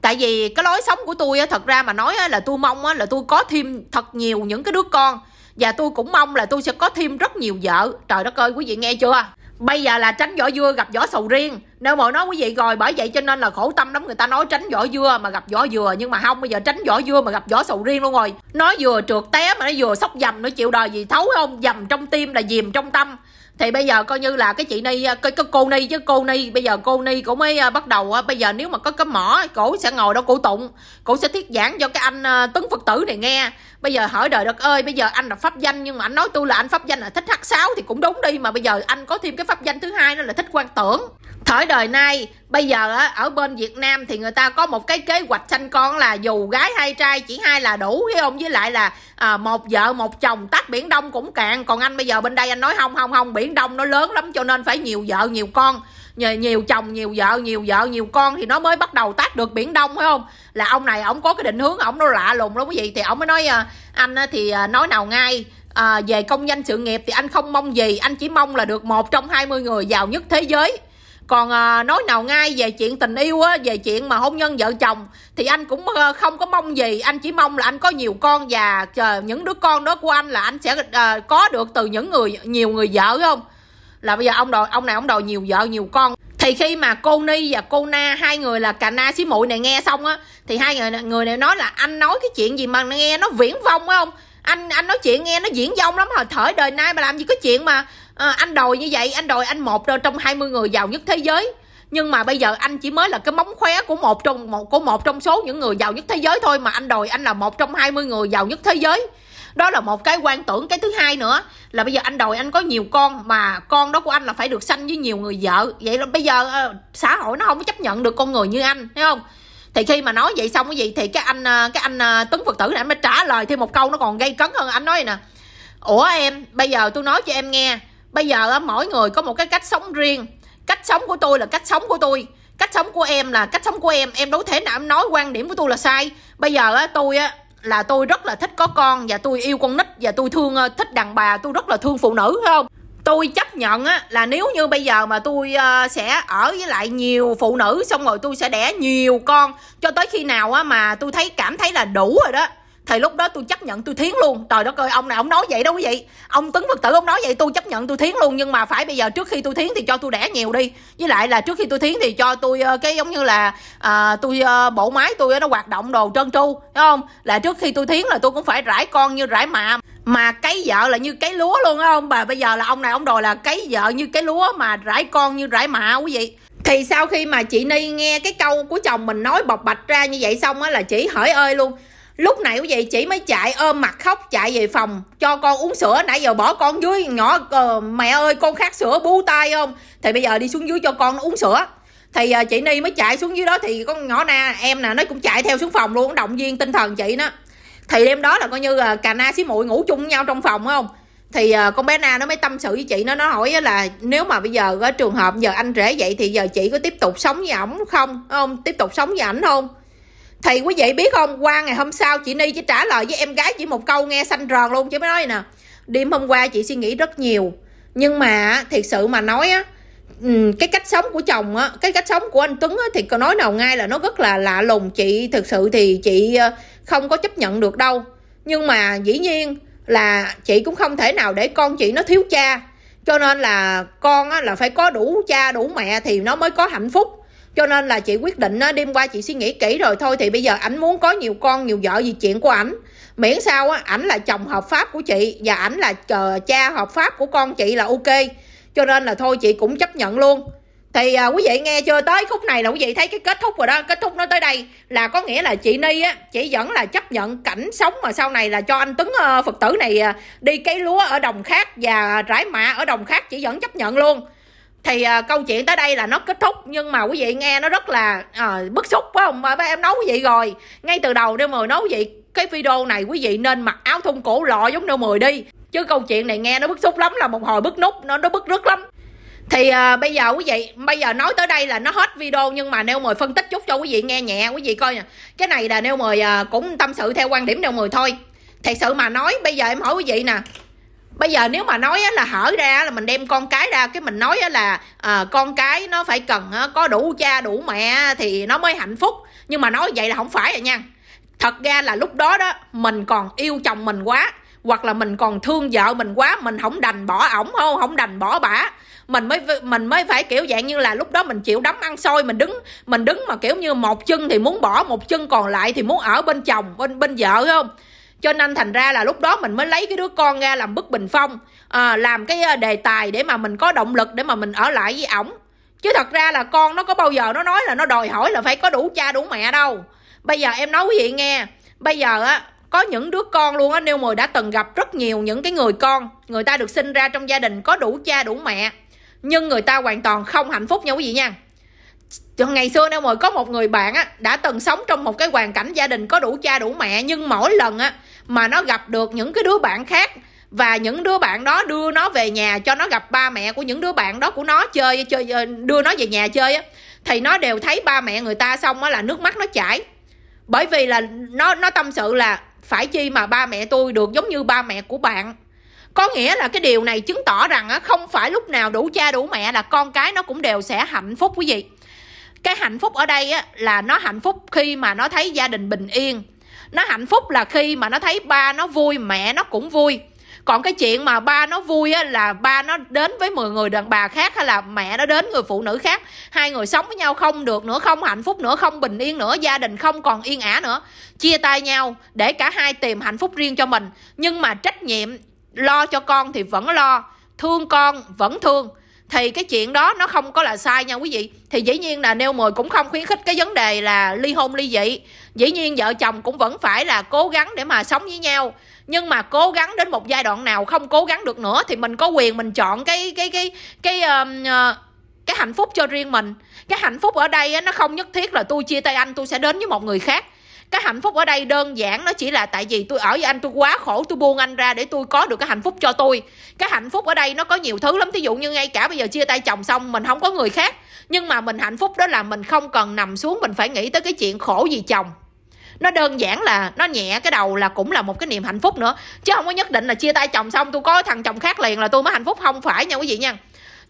tại vì cái lối sống của tôi thật ra mà nói là tôi mong là tôi có thêm thật nhiều những cái đứa con và tôi cũng mong là tôi sẽ có thêm rất nhiều vợ trời đất ơi quý vị nghe chưa bây giờ là tránh vỏ dưa gặp vỏ sầu riêng nếu mà nói quý vị rồi bởi vậy cho nên là khổ tâm lắm người ta nói tránh vỏ dưa mà gặp vỏ dừa nhưng mà không bây giờ tránh vỏ dưa mà gặp vỏ sầu riêng luôn rồi nói vừa trượt té mà nó vừa sóc dầm nó chịu đời gì thấu không dầm trong tim là dìm trong tâm thì bây giờ coi như là cái chị ni cái, cái cô ni chứ cô ni bây giờ cô ni cũng mới à, bắt đầu à, bây giờ nếu mà có cái mỏ cổ sẽ ngồi đó cổ tụng cổ sẽ thiết giảng cho cái anh à, tấn phật tử này nghe bây giờ hỏi đời đất ơi bây giờ anh là pháp danh nhưng mà anh nói tôi là anh pháp danh là thích hát 6 thì cũng đúng đi mà bây giờ anh có thêm cái pháp danh thứ hai đó là thích quan tưởng thời đời nay bây giờ ở bên Việt Nam thì người ta có một cái kế hoạch sanh con là dù gái hay trai chỉ hai là đủ hiểu không với lại là à, một vợ một chồng tắt biển Đông cũng cạn còn anh bây giờ bên đây anh nói không không không biển Đông nó lớn lắm cho nên phải nhiều vợ nhiều con nhiều chồng nhiều vợ nhiều vợ nhiều con thì nó mới bắt đầu tác được biển đông phải không là ông này ông có cái định hướng ông nó lạ lùng lắm quý vị thì ông mới nói à, anh thì à, nói nào ngay à, về công danh sự nghiệp thì anh không mong gì anh chỉ mong là được một trong 20 người giàu nhất thế giới còn à, nói nào ngay về chuyện tình yêu á về chuyện mà hôn nhân vợ chồng thì anh cũng à, không có mong gì anh chỉ mong là anh có nhiều con và chờ những đứa con đó của anh là anh sẽ à, có được từ những người nhiều người vợ không là bây giờ ông đòi ông này ông đòi nhiều vợ nhiều con thì khi mà cô ni và cô na hai người là cà na xí muội này nghe xong á thì hai người người này nói là anh nói cái chuyện gì mà nghe nó viễn vông phải không anh anh nói chuyện nghe nó diễn vông lắm hồi thở đời nay mà làm gì có chuyện mà à, anh đòi như vậy anh đòi anh một trong 20 người giàu nhất thế giới nhưng mà bây giờ anh chỉ mới là cái móng khóe của một trong một của một trong số những người giàu nhất thế giới thôi mà anh đòi anh là một trong 20 người giàu nhất thế giới đó là một cái quan tưởng cái thứ hai nữa là bây giờ anh đòi anh có nhiều con mà con đó của anh là phải được sanh với nhiều người vợ vậy là bây giờ ờ, xã hội nó không chấp nhận được con người như anh thấy không thì khi mà nói vậy xong cái gì thì cái anh ờ, cái anh ờ, tuấn phật tử này anh mới trả lời thêm một câu nó còn gây cấn hơn anh nói nè ủa em bây giờ tôi nói cho em nghe bây giờ mỗi người có một cái cách sống riêng cách sống của tôi là cách sống của tôi cách sống của em là cách sống của em em đâu thể nào em nói quan điểm của tôi là sai bây giờ tôi á là tôi rất là thích có con và tôi yêu con nít và tôi thương ờ, thích đàn bà tôi rất là thương phụ nữ phải không tôi chấp nhận á là nếu như bây giờ mà tôi ờ, sẽ ở với lại nhiều phụ nữ xong rồi tôi sẽ đẻ nhiều con cho tới khi nào á mà tôi thấy cảm thấy là đủ rồi đó thì lúc đó tôi chấp nhận tôi thiến luôn trời đất ơi ông này ông nói vậy đâu quý vị ông tấn phật tử ông nói vậy tôi chấp nhận tôi thiến luôn nhưng mà phải bây giờ trước khi tôi thiến thì cho tôi đẻ nhiều đi với lại là trước khi tôi thiến thì cho tôi ờ, cái giống như là à, tôi ờ, bộ máy tôi nó hoạt động đồ trơn tru đúng không là trước khi tôi thiến là tôi cũng phải rải con như rải mạ mà cái vợ là như cái lúa luôn á ông bà bây giờ là ông này ông đòi là cái vợ như cái lúa mà rải con như rải mạ quý vị thì sau khi mà chị ni nghe cái câu của chồng mình nói bộc bạch ra như vậy xong á là chị hỏi ơi luôn lúc này quý vị chỉ mới chạy ôm mặt khóc chạy về phòng cho con uống sữa nãy giờ bỏ con dưới nhỏ ờ, mẹ ơi con khát sữa bu tay không thì bây giờ đi xuống dưới cho con uống sữa thì ờ, chị ni mới chạy xuống dưới đó thì con nhỏ na em nè nó cũng chạy theo xuống phòng luôn động viên tinh thần chị nó thì đêm đó là coi như là ờ, cà na xí muội ngủ chung với nhau trong phòng không thì con bé na nó mới tâm sự với chị nó nó hỏi là nếu mà bây giờ ở trường hợp giờ anh rể vậy thì giờ chị có tiếp tục sống với ổng không không tiếp tục sống với ảnh không thì quý vị biết không qua ngày hôm sau chị ni chỉ trả lời với em gái chỉ một câu nghe xanh ròn luôn chứ mới nói nè đêm hôm qua chị suy nghĩ rất nhiều nhưng mà thiệt sự mà nói á ừ, cái cách sống của chồng á cái cách sống của anh tuấn á, thì có nói nào ngay là nó rất là lạ lùng chị thực sự thì chị ờ, không có chấp nhận được đâu nhưng mà dĩ nhiên là chị cũng không thể nào để con chị nó thiếu cha cho nên là con á, là phải có đủ cha đủ mẹ thì nó mới có hạnh phúc cho nên là chị quyết định á, đêm qua chị suy nghĩ kỹ rồi thôi thì bây giờ ảnh muốn có nhiều con nhiều vợ gì chuyện của ảnh miễn sao á ảnh là chồng hợp pháp của chị và ảnh là chờ cha hợp pháp của con chị là ok cho nên là thôi chị cũng chấp nhận luôn thì à, quý vị nghe chưa tới khúc này là quý vị thấy cái kết thúc rồi đó kết thúc nó tới đây là có nghĩa là chị ni á chị vẫn là chấp nhận cảnh sống mà sau này là cho anh tuấn ờ, phật tử này à, đi cái lúa ở đồng khác và rải mạ ở đồng khác chị vẫn chấp nhận luôn thì à, câu chuyện tới đây là nó kết thúc nhưng mà quý vị nghe nó rất là à, bức xúc quá không mà em nói quý vị rồi ngay từ đầu đưa mười nói quý vị cái video này quý vị nên mặc áo thun cổ lọ giống đưa mười đi chứ câu chuyện này nghe nó bức xúc lắm là một hồi bức nút nó nó bức rứt lắm thì à, bây giờ quý vị bây giờ nói tới đây là nó hết video nhưng mà nêu mười phân tích chút cho quý vị nghe nhẹ quý vị coi nè cái này là nêu mười à, cũng tâm sự theo quan điểm nêu mười thôi thật sự mà nói bây giờ em hỏi quý vị nè bây giờ nếu mà nói là hở ra là mình đem con cái ra cái mình nói là à, con cái nó phải cần có đủ cha đủ mẹ thì nó mới hạnh phúc nhưng mà nói vậy là không phải rồi nha thật ra là lúc đó đó mình còn yêu chồng mình quá hoặc là mình còn thương vợ mình quá mình không đành bỏ ổng không không đành bỏ bả mình mới mình mới phải kiểu dạng như là lúc đó mình chịu đấm ăn xôi mình đứng mình đứng mà kiểu như một chân thì muốn bỏ một chân còn lại thì muốn ở bên chồng bên bên vợ không cho nên thành ra là lúc đó mình mới lấy cái đứa con ra làm bức bình phong à, làm cái ờ, đề tài để mà mình có động lực để mà mình ở lại với ổng chứ thật ra là con nó có bao giờ nó nói là nó đòi hỏi là phải có đủ cha đủ mẹ đâu bây giờ em nói quý vị nghe bây giờ á có những đứa con luôn á nêu mười đã từng gặp rất nhiều những cái người con người ta được sinh ra trong gia đình có đủ cha đủ mẹ nhưng người ta hoàn toàn không hạnh phúc nha quý vị nha ngày xưa em ơi có một người bạn á đã từng sống trong một cái hoàn cảnh gia đình có đủ cha đủ mẹ nhưng mỗi lần á mà nó gặp được những cái đứa bạn khác và những đứa bạn đó đưa nó về nhà cho nó gặp ba mẹ của những đứa bạn đó của nó chơi chơi ờ, đưa nó về nhà chơi á thì nó đều thấy ba mẹ người ta xong á là nước mắt nó chảy bởi vì là nó nó tâm sự là phải chi mà ba mẹ tôi được giống như ba mẹ của bạn có nghĩa là cái điều này chứng tỏ rằng á không phải lúc nào đủ cha đủ mẹ là con cái nó cũng đều sẽ hạnh phúc quý vị cái hạnh phúc ở đây á, là nó hạnh phúc khi mà nó thấy gia đình bình yên nó hạnh phúc là khi mà nó thấy ba nó vui mẹ nó cũng vui còn cái chuyện mà ba nó vui á, là ba nó đến với 10 người đàn bà khác hay là mẹ nó đến người phụ nữ khác hai người sống với nhau không được nữa không hạnh phúc nữa không bình yên nữa gia đình không còn yên ả nữa chia tay nhau để cả hai tìm hạnh phúc riêng cho mình nhưng mà trách nhiệm lo cho con thì vẫn lo thương con vẫn thương thì cái chuyện đó nó không có là sai nha quý vị thì dĩ nhiên là nêu mười cũng không khuyến khích cái vấn đề là ly hôn ly dị dĩ nhiên vợ chồng cũng vẫn phải là cố gắng để mà sống với nhau nhưng mà cố gắng đến một giai đoạn nào không cố gắng được nữa thì mình có quyền mình chọn cái cái cái cái um, uh, cái hạnh phúc cho riêng mình cái hạnh phúc ở đây nó không nhất thiết là tôi chia tay anh tôi sẽ đến với một người khác cái hạnh phúc ở đây đơn giản nó chỉ là tại vì tôi ở với anh tôi quá khổ tôi buông anh ra để tôi có được cái hạnh phúc cho tôi cái hạnh phúc ở đây nó có nhiều thứ lắm thí dụ như ngay cả bây giờ chia tay chồng xong mình không có người khác nhưng mà mình hạnh phúc đó là mình không cần nằm xuống mình phải nghĩ tới cái chuyện khổ gì chồng nó đơn giản là nó nhẹ cái đầu là cũng là một cái niềm hạnh phúc nữa chứ không có nhất định là chia tay chồng xong tôi có thằng chồng khác liền là tôi mới hạnh phúc không phải nha quý vị nha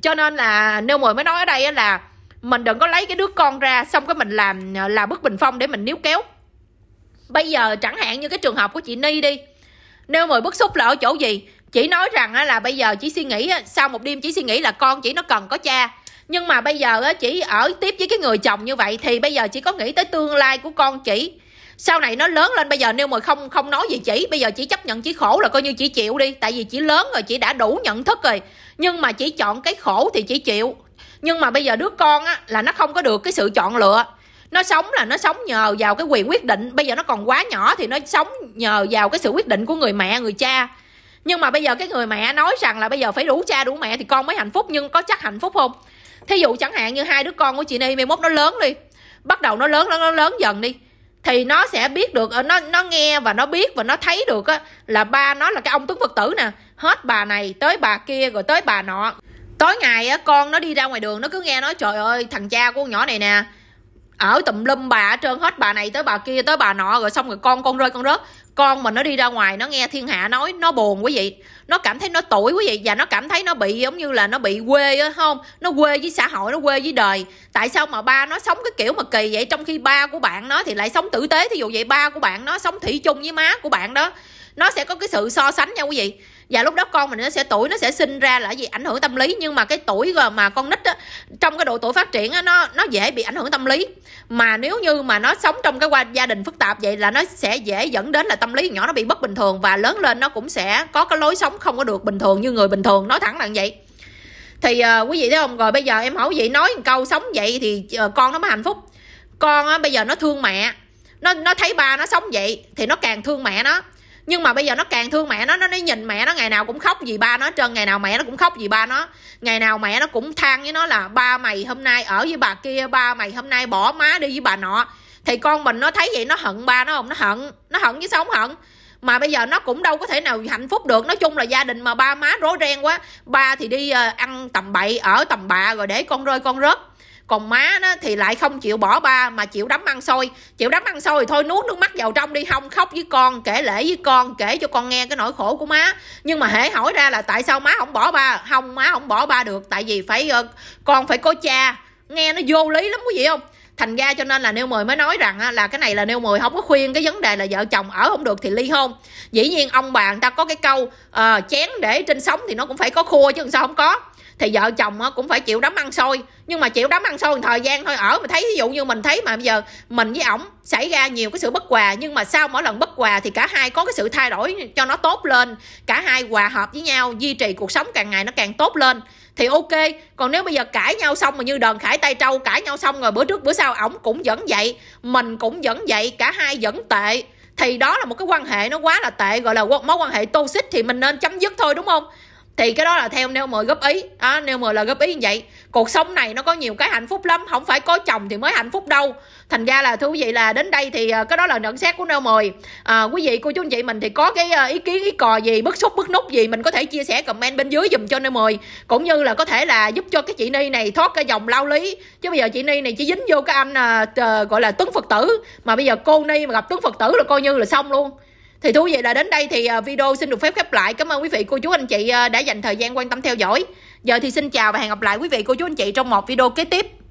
cho nên là nêu mười mới nói ở đây là mình đừng có lấy cái đứa con ra xong cái mình làm à, là bức bình phong để mình níu kéo bây giờ chẳng hạn như cái trường hợp của chị ni đi nếu mà bức xúc là ở chỗ gì chỉ nói rằng là bây giờ chỉ suy nghĩ sau một đêm chỉ suy nghĩ là con chỉ nó cần có cha nhưng mà bây giờ chỉ ở tiếp với cái người chồng như vậy thì bây giờ chỉ có nghĩ tới tương lai của con chỉ sau này nó lớn lên bây giờ nếu mà không không nói gì chỉ bây giờ chỉ chấp nhận chỉ khổ là coi như chỉ chịu đi tại vì chỉ lớn rồi chỉ đã đủ nhận thức rồi nhưng mà chỉ chọn cái khổ thì chỉ chịu nhưng mà bây giờ đứa con á là nó không có được cái sự chọn lựa nó sống là nó sống nhờ vào cái quyền quyết định bây giờ nó còn quá nhỏ thì nó sống nhờ vào cái sự quyết định của người mẹ người cha nhưng mà bây giờ cái người mẹ nói rằng là bây giờ phải đủ cha đủ mẹ thì con mới hạnh phúc nhưng có chắc hạnh phúc không thí dụ chẳng hạn như hai đứa con của chị ni mai mốt nó lớn đi bắt đầu nó lớn nó, nó lớn dần đi thì nó sẽ biết được ờ, nó nó nghe và nó biết và nó thấy được á, là ba nó là cái ông tướng phật tử nè hết bà này tới bà kia rồi tới bà nọ tối ngày á, con nó đi ra ngoài đường nó cứ nghe nói trời ơi thằng cha của con nhỏ này nè ở tùm lum bà hết trơn hết bà này tới bà kia tới bà nọ rồi xong rồi con con rơi con rớt con mà nó đi ra ngoài nó nghe thiên hạ nói nó buồn quý vị nó cảm thấy nó tuổi quý vị và nó cảm thấy nó bị giống như là nó bị quê á không nó quê với xã hội nó quê với đời tại sao mà ba nó sống cái kiểu mà kỳ vậy trong khi ba của bạn nó thì lại sống tử tế thí dụ vậy ba của bạn nó sống thủy chung với má của bạn đó nó sẽ có cái sự so sánh nha quý vị và lúc đó con mình nó sẽ tuổi nó sẽ sinh ra là gì ảnh hưởng tâm lý nhưng mà cái tuổi mà con nít á trong cái độ tuổi phát triển á nó nó dễ bị ảnh hưởng tâm lý mà nếu như mà nó sống trong cái qua gia đình phức tạp vậy là nó sẽ dễ dẫn đến là tâm lý nhỏ nó bị bất bình thường và lớn lên nó cũng sẽ có cái lối sống không có được bình thường như người bình thường nói thẳng là như vậy thì uh, quý vị thấy không rồi bây giờ em hỏi quý vị nói một câu sống vậy thì uh, con nó mới hạnh phúc con á, bây giờ nó thương mẹ nó nó thấy ba nó sống vậy thì nó càng thương mẹ nó nhưng mà bây giờ nó càng thương mẹ nó nó nó nhìn mẹ nó ngày nào cũng khóc vì ba nó trơn ngày nào mẹ nó cũng khóc vì ba nó ngày nào mẹ nó cũng than với nó là ba mày hôm nay ở với bà kia ba mày hôm nay bỏ má đi với bà nọ thì con mình nó thấy vậy nó hận ba nó không nó hận nó hận chứ sao không hận mà bây giờ nó cũng đâu có thể nào hạnh phúc được nói chung là gia đình mà ba má rối ren quá ba thì đi ờ, ăn tầm bậy ở tầm bạ rồi để con rơi con rớt còn má nó thì lại không chịu bỏ ba mà chịu đấm ăn xôi chịu đấm ăn xôi thì thôi nuốt nước mắt vào trong đi không khóc với con kể lễ với con kể cho con nghe cái nỗi khổ của má nhưng mà hễ hỏi ra là tại sao má không bỏ ba không má không bỏ ba được tại vì phải ờ, con phải có cha nghe nó vô lý lắm quý vị không thành ra cho nên là nêu mười mới nói rằng là cái này là nêu mười không có khuyên cái vấn đề là vợ chồng ở không được thì ly hôn dĩ nhiên ông bà người ta có cái câu uh, chén để trên sống thì nó cũng phải có khua chứ sao không có thì vợ chồng cũng phải chịu đấm ăn xôi nhưng mà chịu đấm ăn xôi thời gian thôi ở mà thấy ví dụ như mình thấy mà bây giờ mình với ổng xảy ra nhiều cái sự bất hòa nhưng mà sau mỗi lần bất hòa thì cả hai có cái sự thay đổi cho nó tốt lên cả hai hòa hợp với nhau duy trì cuộc sống càng ngày nó càng tốt lên thì ok còn nếu bây giờ cãi nhau xong mà như đờn khải tay trâu cãi nhau xong rồi bữa trước bữa sau ổng cũng vẫn vậy mình cũng vẫn vậy cả hai vẫn tệ thì đó là một cái quan hệ nó quá là tệ gọi là mối quan hệ tô xích thì mình nên chấm dứt thôi đúng không thì cái đó là theo nêu mời góp ý à, nêu mười là góp ý như vậy cuộc sống này nó có nhiều cái hạnh phúc lắm không phải có chồng thì mới hạnh phúc đâu thành ra là thưa quý vị là đến đây thì à, cái đó là nhận xét của nêu mời à, quý vị cô chú anh chị mình thì có cái à, ý kiến ý cò gì bức xúc bức nút gì mình có thể chia sẻ comment bên dưới dùm cho nêu mời cũng như là có thể là giúp cho cái chị ni này thoát cái dòng lao lý chứ bây giờ chị ni này chỉ dính vô cái anh à, à, gọi là tuấn phật tử mà bây giờ cô ni mà gặp tuấn phật tử là coi như là xong luôn thì thú vị là đến đây thì ờ, video xin được phép khép lại cảm ơn quý vị cô chú anh chị ờ, đã dành thời gian quan tâm theo dõi giờ thì xin chào và hẹn gặp lại quý vị cô chú anh chị trong một video kế tiếp